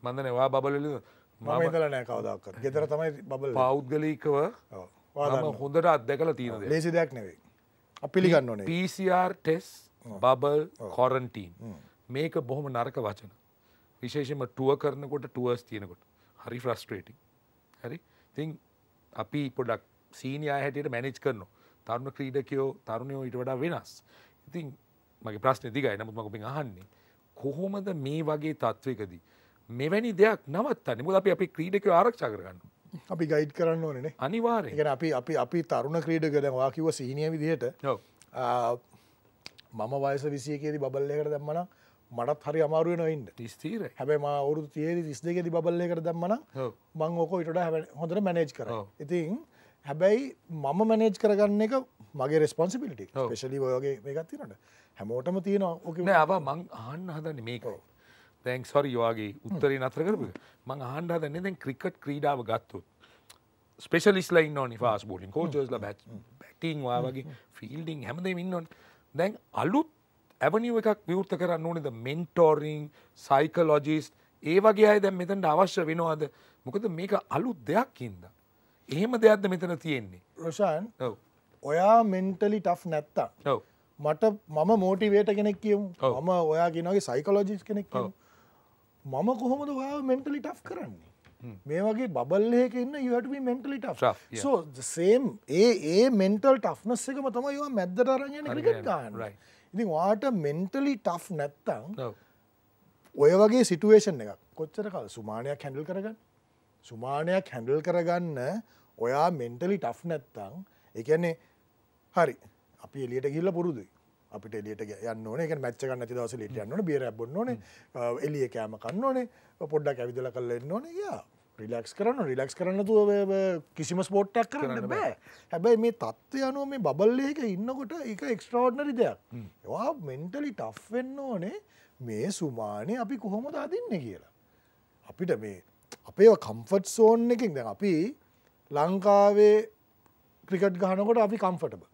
Speaker 1: මම දන්නේ ඔයා බබල් වල මම ඉඳලා
Speaker 2: නැහැ කවදාකවත්. ගෙදර තමයි බබල්.
Speaker 1: පෞද්ගලිකව මම හොඳට අත්දැකලා තියෙන දේ. ලේසි දෙයක් නෙවෙයි. අපි පිළිගන්න ඕනේ. PCR test bubble quarantine. මේක බොහොම නරක වචන. විශේෂම ටුව කරනකොට ටුවර්ස් තියෙනකොට හරි ෆ්‍රස්ට්‍රේටිං හරි තින් අපි පොඩක් සීනයා හැටියට මැනෙච් කරන තරුණ ක්‍රීඩකයෝ තරුණයෝ ඉට වඩා වෙනස් ඉතින් මගේ ප්‍රශ්න දිගයි නමුත් මකපින් අහන්නේ කොහොමද මේ වගේ තත්ත්වකදී මෙවැනි දෙයක් නවත් අනිමුද අපි අපි ක්‍රීඩකය ආරක්ෂා කරගන්න
Speaker 2: අපි ගයිඩ් කරන්න ඕනන
Speaker 1: අනිවාරය ගැන අපි අපි අපි තරුණ
Speaker 2: ක්‍රීඩකදවා කිව සීනිය විදිහයට මම වයස විසියකේද බල්ලයකට දැම්මනම් මටත් හරි අමාරුවෙන ඉන්න ස්තීර හැබ අවුරු තියේ ස් දෙකෙති බල්ලකට දම්මන මං ඕකෝ ඉට හැ හොඳට මැනේජ් කර ඉතින් හැබැයි මම මැනේජ් කරගන්න එක මගේ රෙස්පොන්සිිපිටි පෙශලි ඔයගේ මේගත්තිනට හැමෝටම තියෙන ඕකන
Speaker 1: අබ මං අහන්න හදන්න මේකෝ තැන් සොරි යවාගේ උත්තරේ නතර කරපු මං අහන්ඩ හදන්නේ දැන් ක්‍රිකට් ක්‍රීඩාව ගත්තුත් ස්පේෂලිස්ලයින් ඕනනි ෆස් බෝලින් කෝජස්ල බැ බැටිං වා වගේ ෆිල්ඩිං හැමදේ ඉන්නවන් දැන් අලුත් ඇවනිව එකක් විවෘත කරන්න ඕනෙද මෙන්ටෝරිං සයිකලෝජිස්ට ඒ වගේ අය දැන් මෙතනට අවශ්‍ය වෙනවාද මොකද මේක අලුත් දෙයක් හින්ද. එහෙම දෙයක්ද මෙතන තියෙන්නේ. රොෂාන්
Speaker 2: ඔයා මෙන්ටලි ටෆ් නැත්තා මට මම මෝටිවේට කෙනෙක් කියමු මම ඔයා ගෙනගේ සයිකලෝජිස් කෙනෙක් මම කොහොමද ඔයා මෙන්ටලි ටෆ් කරන්නේ මේ වගේ බල්ලයක ඉන්න යටි මෙන්ටලි ට් සෝ සේම් ඒ ඒ මෙන්ටල් ටෆ්නස් එකම තම ඒවා මැද්දට අරගන ක්‍රිකට් ගන්න ඉතින් වාට මෙන්ටලි ටෆ් නැත්තං ඔය වගේ සිටුවේෂන් එක කොච්චර කල් සුමානයක් හැඩල් කරගන්න සුමානයක් හැඩල් කරගන්න ඔයා මෙන්ටලි ටෆ් නැත්තං එකන්නේ හරි අපි එලියට ගිල්ල පුරුදුයි අපිට එලියට යන්න ඕන එක මැච්චක නැති දවස ලිට යන්න බිය බොන්න ඕන එලිය කෑම කන්න ඕනේ පොඩ්ඩක් ඇවිදල කල්ලන්න ඕනේ යා රිලක්ස් කරන්න රිලක්ස් කරන්න තුව කිසිම ස්පෝට්ටක් කරන්න බෑ හැබැයි මේ තත්ත්ව යනුව මේ බල්ලක ඉන්නකොට එක එක්ස්ට්‍රෝඩ්නරි දෙයක් ඒවා මෙන්ටලි ටෆ් වෙන්න ඕනේ මේ සුමානය අපි කොහොම දාදින්න කියලා අපිට මේ අපේ කම්ෆට් සෝන් එකින් දැන් අපි ලංකාවේ ක්‍රිකට් ගහනකොට අපි කම්ෆටබ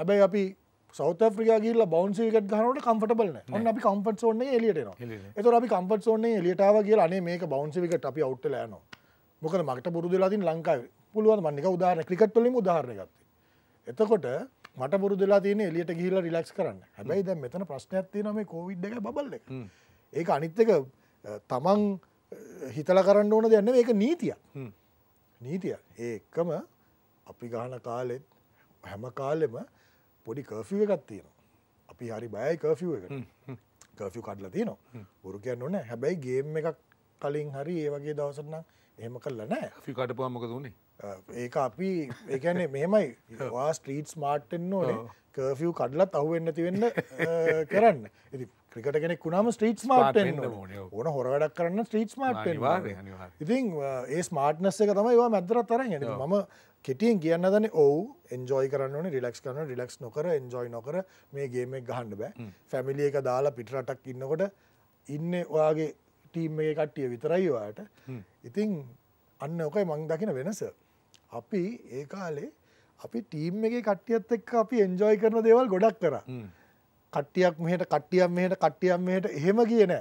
Speaker 2: හැබැයි අපි සෞත ්‍රිකයා කියල්ල බවන්සිකට ගහනට කම්පටබලන ඔන්න අපි කම්පට ෝන්න එලියටන එතු අපි කම්පට ෝන්නේ එලියටාව කියලා අනේ මේක බවන්සිකට අපි අවට්ට ලෑන මොක මට පුරදුලාතින් ලංකාව පුළුවන් මන්නික උදාරන ක්‍රිකට්වලින් උදාරණගත්ත එතකොට මට පුරදලා තින එලියට ගිල්ල රිලක්ස් කරන්න හැබයි දැ මෙතන ප්‍රශ්නයක්ති නම කෝවිඩ් එක බල්ල ඒක අනිත්තක තමන් හිතල කරන්න ඕන දෙන්න ඒක නීතිය නීතිය ඒකම අපි ගාන කාලෙත් හැම කාලෙම පොඩි කර්ෆිය එකත් තියෙනවා අපි හරි බයයි කර්ෆිය එක කර්ෆිය කඩලා තියනවා බොරු කියන්න ඕන හැබැයි ගේම් එකක් කලින් හරි ඒ වගේ දවසන්න එහෙම කල්ලා නෑ
Speaker 1: ෆි කටපාමක දුන්නේ
Speaker 2: ඒක අපි ඒකැනේ මෙහෙමයි වා ස්ට්‍රීට් ස්මාර්ට්ෙන් ඕනේ කර්ෆිය කඩලත් අහුවෙන්න තිවෙන්න කරන්න ඉති ක්‍රිකට කෙනෙ කුණම ස්ට්‍රීට් මාර්ට් ඕන හොරවැඩක් කරන්න ස්ට්‍රීට් මාර්ට් ඉතින් ඒ ස්මාර්ට්නස්ස එක තමයි ඒවා මැදරත් තරන් යට මම කෙටියෙන් කියන්න දන ඔවු එන්ජෝයි කරන්න රිලක්ස් කරන රිලක්ස් නොකර එන්ජෝයි නොකර මේ ගේමක් ගහන්න බෑ ෆැමිලිය එක දාලා පිටරටක් ඉන්නකොට ඉන්න ඔයාගේ ටීම් එක කට්ටිය විතරයිවාට ඉතින් අන්න ඕකයි මං දකින වෙනස අපි ඒ කාලේ අපි ටීම් එක කට්ටියත් එක් අපි එන්ජෝයි කරන දේවල් ගොඩක් කරා කට්ටියක් මෙහට කට්ටියම් මෙහට කට්ටියම් මෙහට එහෙම කියන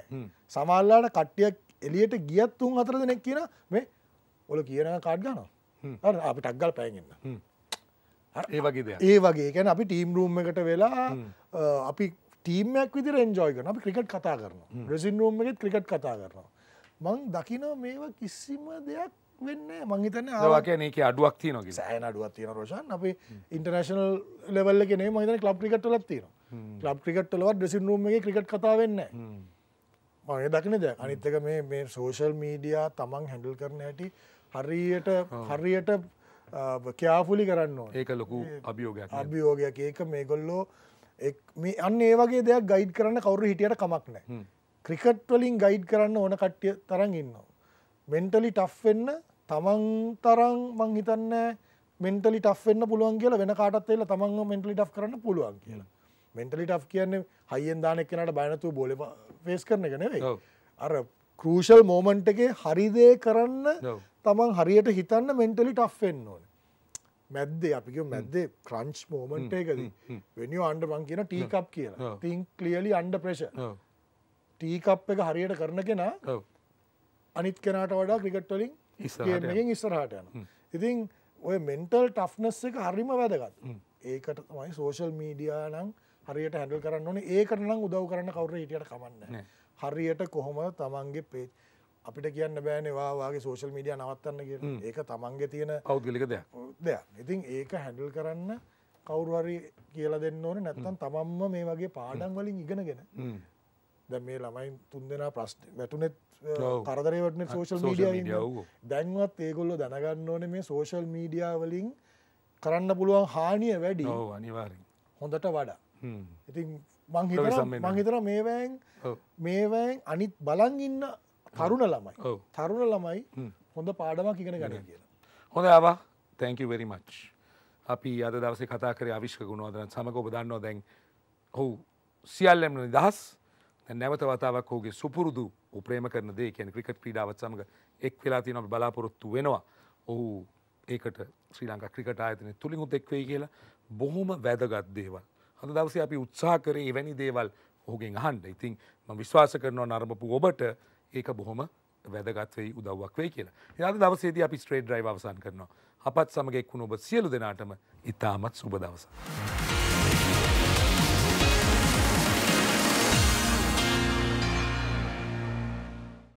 Speaker 2: සමල්ලාට කට්ටියක් එලියට ගියත් තුන් අතර දෙනෙක් කියන මේ ඔල කියන කාඩ්ගනවා අපි ටක්ගල් පැයගන්න
Speaker 1: ඒ වගේ ඒ
Speaker 2: වගේ ගැන අපි ටීම් රූම් එකට වෙලා අපි ටීමක් විදි රෙන්ජෝයක අපි ක්‍රිකට් කතා කරන රෙසින් රූම් එකත් ක්‍රිකට් කතා කරනවා මං දකිනෝ මේවා කිසිම දෙයක් වෙන්න මංහිතන ආවාකනක
Speaker 1: අඩුවක් තියනක සෑන අඩුවත් තියන රෝෂන්
Speaker 2: අපි ඉන්ටර්නශනල් ලෙවල්ල කෙනෙ මහිතන ලප්‍රිකට්ලත් තියෙනවා ලබ් ක්‍රිකට්ලවත් ඩෙසින් රූම් එක ක්‍රිකට් කතාවෙන්න මගේ දකින ද අනිත්තක මේ මේ සෝෂල් මීඩියා තමන් හැඩල් කරන හැටි හරියට හරියට කෑාෆුලි කරන්න
Speaker 1: ඒක ලොකු අභියෝගයක්
Speaker 2: අභියෝගයක් ඒක මේ ගොල්ලෝ මේ අන්න ඒ වගේ දෙයක් ගයිඩ් කරන්න කවරු හිටියට කමක් නෑ ක්‍රිකට් වලින් ගයිඩ් කරන්න ඕන කට්ටිය තරන් ඉන්නවා මෙන්ටලි ටෆ් වෙන්න තමන් තරං මං හිතන්න මෙන්ටලි ටෆ් වෙන්න පුළුවන් කියලා වෙන කාටත් එල්ලා තමන්ව මෙන්ටලි ටෆ් කරන්න පුළුවන් කියලා මෙන්ටලි ට් කියන්නේ හයිියෙන් දානක් කෙනට බයනතු බොල ෆේස් කරන එක නෙවේ අර කරෂල් මෝමන්ට් එකේ හරිදය කරන්න තමන් හරියට හිතන්න මෙන්ටලි ට් වෙන්න ඕන මැද්දේ අපික මැද්දේ ක්‍රංච් මෝමන්ට එකදී වෙනි අන්ඩ බං කියන ටීකප් කියලා තිං කලියලි අන්ඩ ප්‍රේශ ටීකප් එක හරියට කරන කෙනා අනිත් කෙනට වඩා ක්‍රිකට්වලින් ඉස්ගෙන් ඉස්සරහට යන ඉතින් ඔය මෙන්ටල් ටෆ්නස් එක හරිම වැදගත් ඒකට තමයි සෝෂල් මීඩියා නං හරියට හැඩල් කරන්න ඕනේ ඒකට නම් උදව් කරන්න කවුර හිටියට කමන්න හරියට කොහොම තමන්ගේ පේජ් අපිට කියන්න බෑනවාගේ සෝශල් මීඩිය නවත්තන්න කිය ඒක තමන්ගේ තියෙන අවද්ගලික දෙයක් දෙයක් ඉතින් ඒක හැඩල් කරන්න කවුරුහරි කියල දෙන්න ඕන නැත්තන් තමන්ම මේ වගේ පාඩන් වලින් ඉගෙනගෙන දැ මේ ළමයින් තුන් දෙෙන ප්‍රස්ට වැටනෙත් කරදරවටන සෝශල් මීඩිය දැන්වත් ඒගොල්ලො දැනගන්න ඕන මේ සෝශල් මීඩියා වලින් කරන්න පුළුවන් හානිය වැඩි අනිවාරෙන් හොඳට වඩා ඉතින් මංහිතන මංහිතන මේවෑන් මේවෑන් අනිත් බලන් ඉන්න තරුණ ළමයි තරුණ ළමයි හොඳ පාඩමක් ඉගෙන ගන
Speaker 1: කියලා හොඳ ආවා තැංකවරි මච් අපි අද දවසේ කතා කර අවිශ්ක ගුණෝදන සමක ඔබ දන්නවා දැන් හෝ සියල්ලෙම නිදහස් නැවත වතාවක් හෝගේ සුපුරුදු උප්‍රේම කරන දේ කියන ක්‍රිකට් ක්‍රීඩාවත් සමඟ එක් වෙලා තියෙන අපි බලාපොරොත්තු වෙනවා ඔහු ඒකට ශ්‍රී ලංකා ක්‍රිකට ආයතනය තුළින් උත් එක්වේ කියලා බොහොම වැදගත් දේවල් අද දවස අපි උත්සා කරේ එවැනි දේවල් හෝගෙන් අහන්ඩ ඉතින් ම විශ්වාස කරනවා නරඹපු ඔබට ඒක බොහොම වැදගත්වෙයි උදව්වක් වේ කියලා එයාද දවසේද අපි ස්ට්‍රේඩ් ්‍රයි අවසන් කරනවා අපත් සමගෙක් වුණ ඔබ සියලු දෙනාටම ඉතාමත් සුබ දවසා.